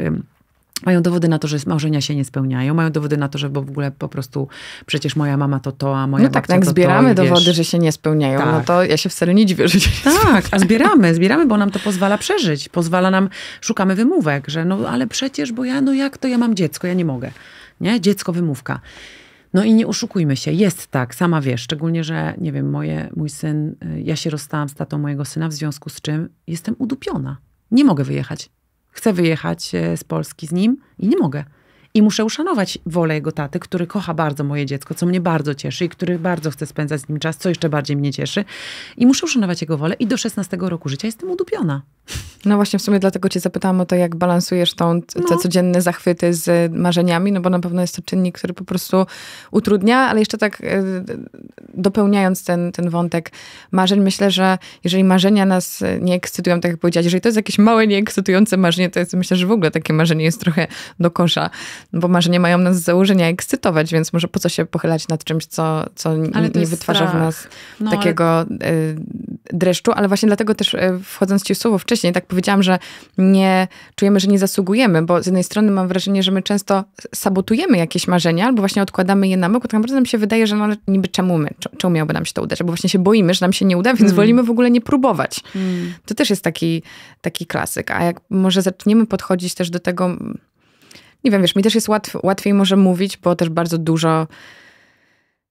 mają dowody na to, że małżenia się nie spełniają, mają dowody na to, że w ogóle po prostu przecież moja mama to to, a moja no tak, tak, zbieramy to, to, dowody, że się nie spełniają, no tak. no to ja się wcale nie dziwię, że się Tak, a zbieramy, zbieramy, bo nam to pozwala przeżyć, pozwala nam, szukamy wymówek, że no ale przecież, bo ja, no jak to ja mam dziecko, ja nie mogę, nie? Dziecko wymówka. No i nie oszukujmy się, jest tak, sama wiesz, szczególnie, że nie wiem, moje, mój syn, y, ja się rozstałam z tatą mojego syna, w związku z czym jestem udupiona. Nie mogę wyjechać. Chcę wyjechać e, z Polski z nim i nie mogę. I muszę uszanować wolę jego taty, który kocha bardzo moje dziecko, co mnie bardzo cieszy i który bardzo chce spędzać z nim czas, co jeszcze bardziej mnie cieszy. I muszę uszanować jego wolę i do 16 roku życia jestem udupiona. No właśnie, w sumie dlatego cię zapytałam o to, jak balansujesz tą, te no. codzienne zachwyty z e, marzeniami, no bo na pewno jest to czynnik, który po prostu utrudnia, ale jeszcze tak e, dopełniając ten, ten wątek marzeń, myślę, że jeżeli marzenia nas nie ekscytują, tak jak powiedziałaś, jeżeli to jest jakieś małe, nieekscytujące marzenie, to jest, myślę, że w ogóle takie marzenie jest trochę do kosza bo marzenia mają nas z założenia ekscytować, więc może po co się pochylać nad czymś, co, co nie wytwarza strach. w nas no, takiego ale... Y, dreszczu, ale właśnie dlatego też y, wchodząc ci w słowo wcześniej, tak powiedziałam, że nie czujemy, że nie zasługujemy, bo z jednej strony mam wrażenie, że my często sabotujemy jakieś marzenia, albo właśnie odkładamy je na myk, tak naprawdę nam się wydaje, że no niby czemu my, czemu miałoby nam się to udać, bo właśnie się boimy, że nam się nie uda, więc mm. wolimy w ogóle nie próbować. Mm. To też jest taki, taki klasyk, a jak może zaczniemy podchodzić też do tego nie wiem, wiesz, mi też jest łatw, łatwiej może mówić, bo też bardzo dużo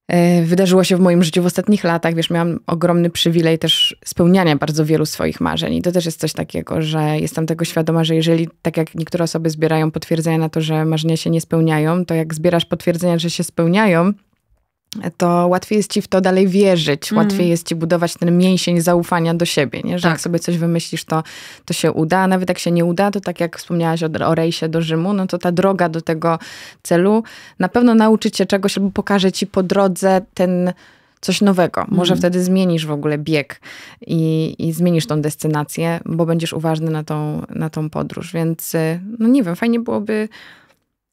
e, wydarzyło się w moim życiu w ostatnich latach. Wiesz, miałam ogromny przywilej też spełniania bardzo wielu swoich marzeń. I to też jest coś takiego, że jestem tego świadoma, że jeżeli, tak jak niektóre osoby zbierają potwierdzenia na to, że marzenia się nie spełniają, to jak zbierasz potwierdzenia, że się spełniają, to łatwiej jest ci w to dalej wierzyć, mm. łatwiej jest ci budować ten mięsień zaufania do siebie, nie? że tak. jak sobie coś wymyślisz, to, to się uda, a nawet jak się nie uda, to tak jak wspomniałaś o, o rejsie do Rzymu, no to ta droga do tego celu na pewno nauczy cię czegoś, albo pokaże ci po drodze ten coś nowego. Może mm. wtedy zmienisz w ogóle bieg i, i, zmienisz tą destynację, bo będziesz uważny na tą, na tą podróż, więc y, no nie wiem, fajnie byłoby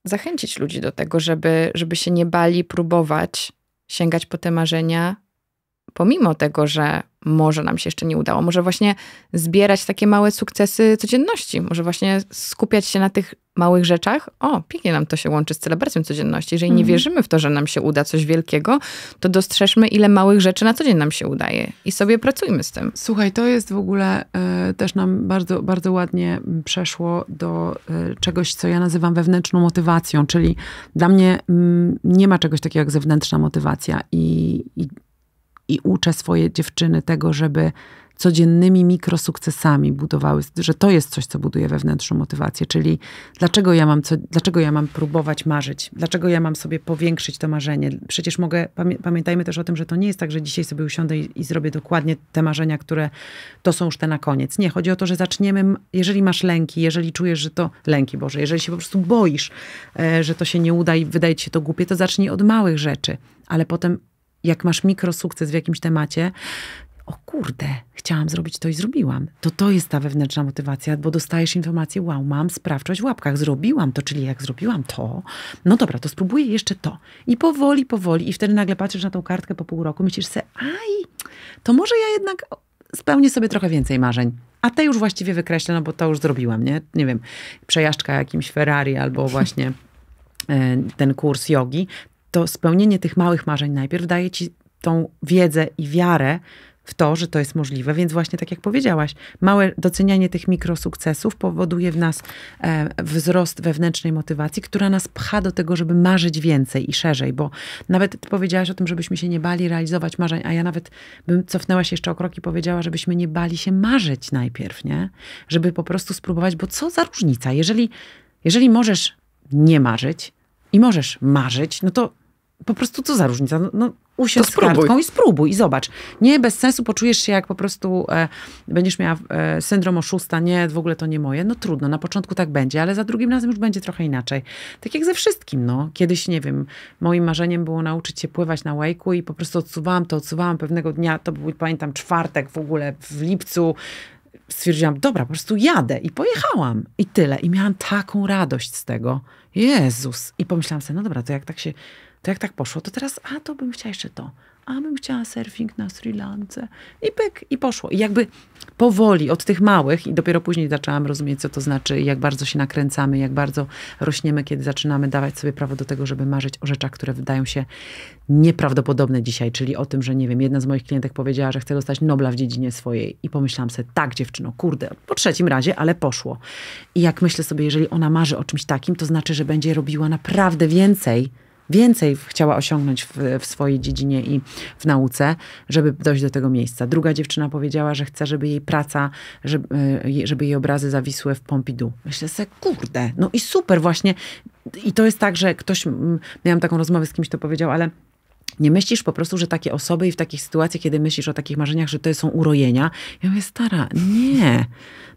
zachęcić ludzi do tego, żeby, żeby się nie bali próbować, sięgać po te marzenia, pomimo tego, że może nam się jeszcze nie udało. Może właśnie zbierać takie małe sukcesy codzienności, może właśnie skupiać się na tych małych rzeczach, o, pięknie nam to się łączy z celebracją codzienności. Jeżeli nie mhm. wierzymy w to, że nam się uda coś wielkiego, to dostrzeżmy, ile małych rzeczy na co dzień nam się udaje i sobie pracujmy z tym. Słuchaj, to jest w ogóle y, też nam bardzo, bardzo ładnie przeszło do y, czegoś, co ja nazywam wewnętrzną motywacją, czyli dla mnie y, nie ma czegoś takiego jak zewnętrzna motywacja i, i i uczę swoje dziewczyny tego, żeby codziennymi mikrosukcesami budowały, że to jest coś, co buduje wewnętrzną motywację, czyli dlaczego ja mam, co, dlaczego ja mam próbować marzyć, dlaczego ja mam sobie powiększyć to marzenie. Przecież mogę, pamiętajmy też o tym, że to nie jest tak, że dzisiaj sobie usiądę i, i zrobię dokładnie te marzenia, które to są już te na koniec. Nie, chodzi o to, że zaczniemy, jeżeli masz lęki, jeżeli czujesz, że to, lęki Boże, jeżeli się po prostu boisz, e, że to się nie uda i wydaje ci się to głupie, to zacznij od małych rzeczy, ale potem jak masz mikrosukces w jakimś temacie, o kurde, chciałam zrobić to i zrobiłam. To to jest ta wewnętrzna motywacja, bo dostajesz informację, wow, mam sprawczość w łapkach, zrobiłam to, czyli jak zrobiłam to, no dobra, to spróbuję jeszcze to. I powoli, powoli, i wtedy nagle patrzysz na tą kartkę po pół roku, myślisz se, aj, to może ja jednak spełnię sobie trochę więcej marzeń. A te już właściwie wykreślę, no bo to już zrobiłam, nie? Nie wiem, przejażdżka jakimś Ferrari albo właśnie e, ten kurs jogi, to spełnienie tych małych marzeń najpierw daje ci tą wiedzę i wiarę w to, że to jest możliwe. Więc właśnie tak jak powiedziałaś, małe docenianie tych mikrosukcesów powoduje w nas e, wzrost wewnętrznej motywacji, która nas pcha do tego, żeby marzyć więcej i szerzej, bo nawet ty powiedziałaś o tym, żebyśmy się nie bali realizować marzeń, a ja nawet bym cofnęła się jeszcze o krok i powiedziała, żebyśmy nie bali się marzyć najpierw, nie? Żeby po prostu spróbować, bo co za różnica? Jeżeli, jeżeli możesz nie marzyć i możesz marzyć, no to po prostu co za różnica? No, no usiądź z kartką i spróbuj i zobacz. Nie, bez sensu poczujesz się jak po prostu e, będziesz miała e, syndrom oszusta, nie, w ogóle to nie moje. No trudno, na początku tak będzie, ale za drugim razem już będzie trochę inaczej. Tak jak ze wszystkim, no. Kiedyś, nie wiem, moim marzeniem było nauczyć się pływać na łejku i po prostu odsuwałam to, odsuwałam pewnego dnia, to był, pamiętam, czwartek w ogóle w lipcu, stwierdziłam, dobra, po prostu jadę i pojechałam. I tyle. I miałam taką radość z tego. Jezus. I pomyślałam sobie, no dobra, to jak tak się to jak tak poszło, to teraz, a to bym chciała jeszcze to, a bym chciała surfing na Sri Lance. I pyk, i poszło. I jakby powoli od tych małych, i dopiero później zaczęłam rozumieć, co to znaczy, jak bardzo się nakręcamy, jak bardzo rośniemy, kiedy zaczynamy dawać sobie prawo do tego, żeby marzyć o rzeczach, które wydają się nieprawdopodobne dzisiaj, czyli o tym, że nie wiem, jedna z moich klientek powiedziała, że chce dostać Nobla w dziedzinie swojej. I pomyślałam sobie, tak dziewczyno, kurde, po trzecim razie, ale poszło. I jak myślę sobie, jeżeli ona marzy o czymś takim, to znaczy, że będzie robiła naprawdę więcej, więcej chciała osiągnąć w, w swojej dziedzinie i w nauce, żeby dojść do tego miejsca. Druga dziewczyna powiedziała, że chce, żeby jej praca, żeby, e, żeby jej obrazy zawisły w Pompidou. Myślę sobie, kurde, no i super właśnie. I to jest tak, że ktoś, miałam taką rozmowę z kimś, to powiedział, ale nie myślisz po prostu, że takie osoby i w takich sytuacjach, kiedy myślisz o takich marzeniach, że to są urojenia. Ja mówię, stara, nie.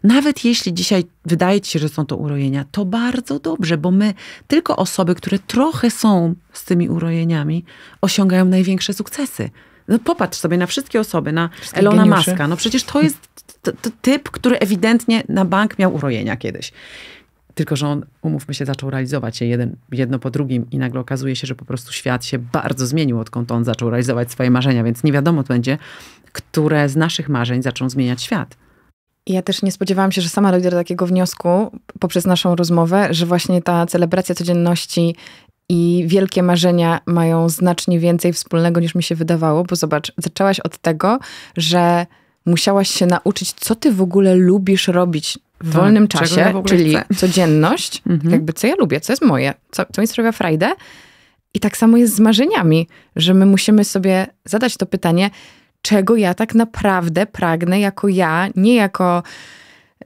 Nawet jeśli dzisiaj wydaje ci się, że są to urojenia, to bardzo dobrze, bo my, tylko osoby, które trochę są z tymi urojeniami, osiągają największe sukcesy. No popatrz sobie na wszystkie osoby, na wszystkie Elona geniuszy. No przecież to jest typ, który ewidentnie na bank miał urojenia kiedyś. Tylko, że on, umówmy się, zaczął realizować się jeden, jedno po drugim i nagle okazuje się, że po prostu świat się bardzo zmienił, odkąd on zaczął realizować swoje marzenia, więc nie wiadomo będzie, które z naszych marzeń zaczną zmieniać świat. Ja też nie spodziewałam się, że sama dojdę do takiego wniosku poprzez naszą rozmowę, że właśnie ta celebracja codzienności i wielkie marzenia mają znacznie więcej wspólnego niż mi się wydawało, bo zobacz, zaczęłaś od tego, że musiałaś się nauczyć, co ty w ogóle lubisz robić w tak. wolnym czasie, ja w czyli chcę. codzienność, mhm. jakby co ja lubię, co jest moje, co, co mi sprawia frajdę. I tak samo jest z marzeniami, że my musimy sobie zadać to pytanie, czego ja tak naprawdę pragnę jako ja, nie jako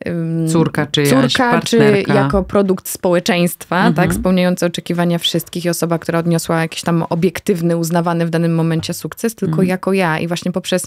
um, córka, czyjaś, córka czy jako produkt społeczeństwa, mhm. tak, spełniający oczekiwania wszystkich i osoba, która odniosła jakiś tam obiektywny, uznawany w danym momencie sukces, tylko mhm. jako ja. I właśnie poprzez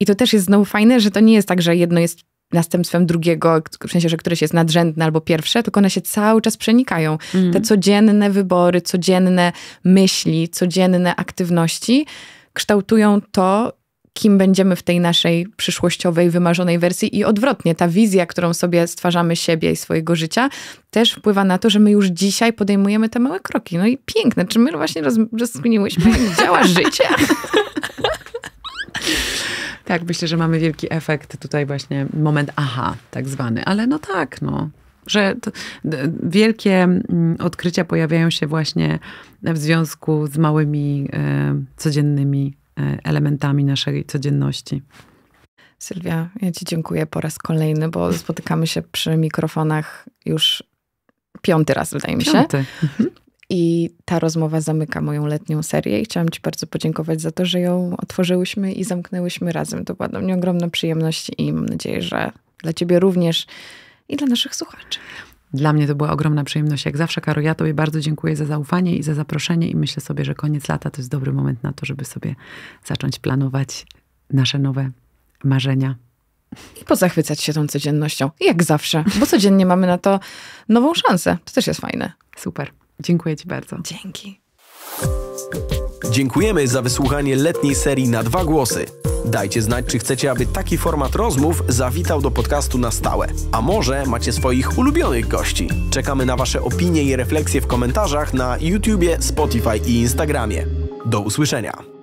i to też jest znowu fajne, że to nie jest tak, że jedno jest następstwem drugiego, w sensie, że któreś jest nadrzędne albo pierwsze, tylko one się cały czas przenikają. Mm. Te codzienne wybory, codzienne myśli, codzienne aktywności kształtują to, kim będziemy w tej naszej przyszłościowej, wymarzonej wersji i odwrotnie, ta wizja, którą sobie stwarzamy siebie i swojego życia, też wpływa na to, że my już dzisiaj podejmujemy te małe kroki. No i piękne, czy my właśnie roz, rozmieniłyśmy, jak działa życie? Tak, myślę, że mamy wielki efekt tutaj właśnie, moment aha, tak zwany. Ale no tak, no. Że to, wielkie mm, odkrycia pojawiają się właśnie w związku z małymi, e, codziennymi e, elementami naszej codzienności. Sylwia, ja Ci dziękuję po raz kolejny, bo spotykamy się przy mikrofonach już piąty raz, wydaje mi się. Piąty. Mhm. I ta rozmowa zamyka moją letnią serię i chciałam Ci bardzo podziękować za to, że ją otworzyłyśmy i zamknęłyśmy razem. To była dla mnie ogromna przyjemność i mam nadzieję, że dla Ciebie również i dla naszych słuchaczy. Dla mnie to była ogromna przyjemność. Jak zawsze, Karo, ja Tobie bardzo dziękuję za zaufanie i za zaproszenie i myślę sobie, że koniec lata to jest dobry moment na to, żeby sobie zacząć planować nasze nowe marzenia. I pozachwycać się tą codziennością, jak zawsze, bo codziennie mamy na to nową szansę. To też jest fajne. Super. Dziękuję Ci bardzo. Dzięki. Dziękujemy za wysłuchanie letniej serii na dwa głosy. Dajcie znać, czy chcecie, aby taki format rozmów zawitał do podcastu na stałe. A może macie swoich ulubionych gości? Czekamy na Wasze opinie i refleksje w komentarzach na YouTubie, Spotify i Instagramie. Do usłyszenia!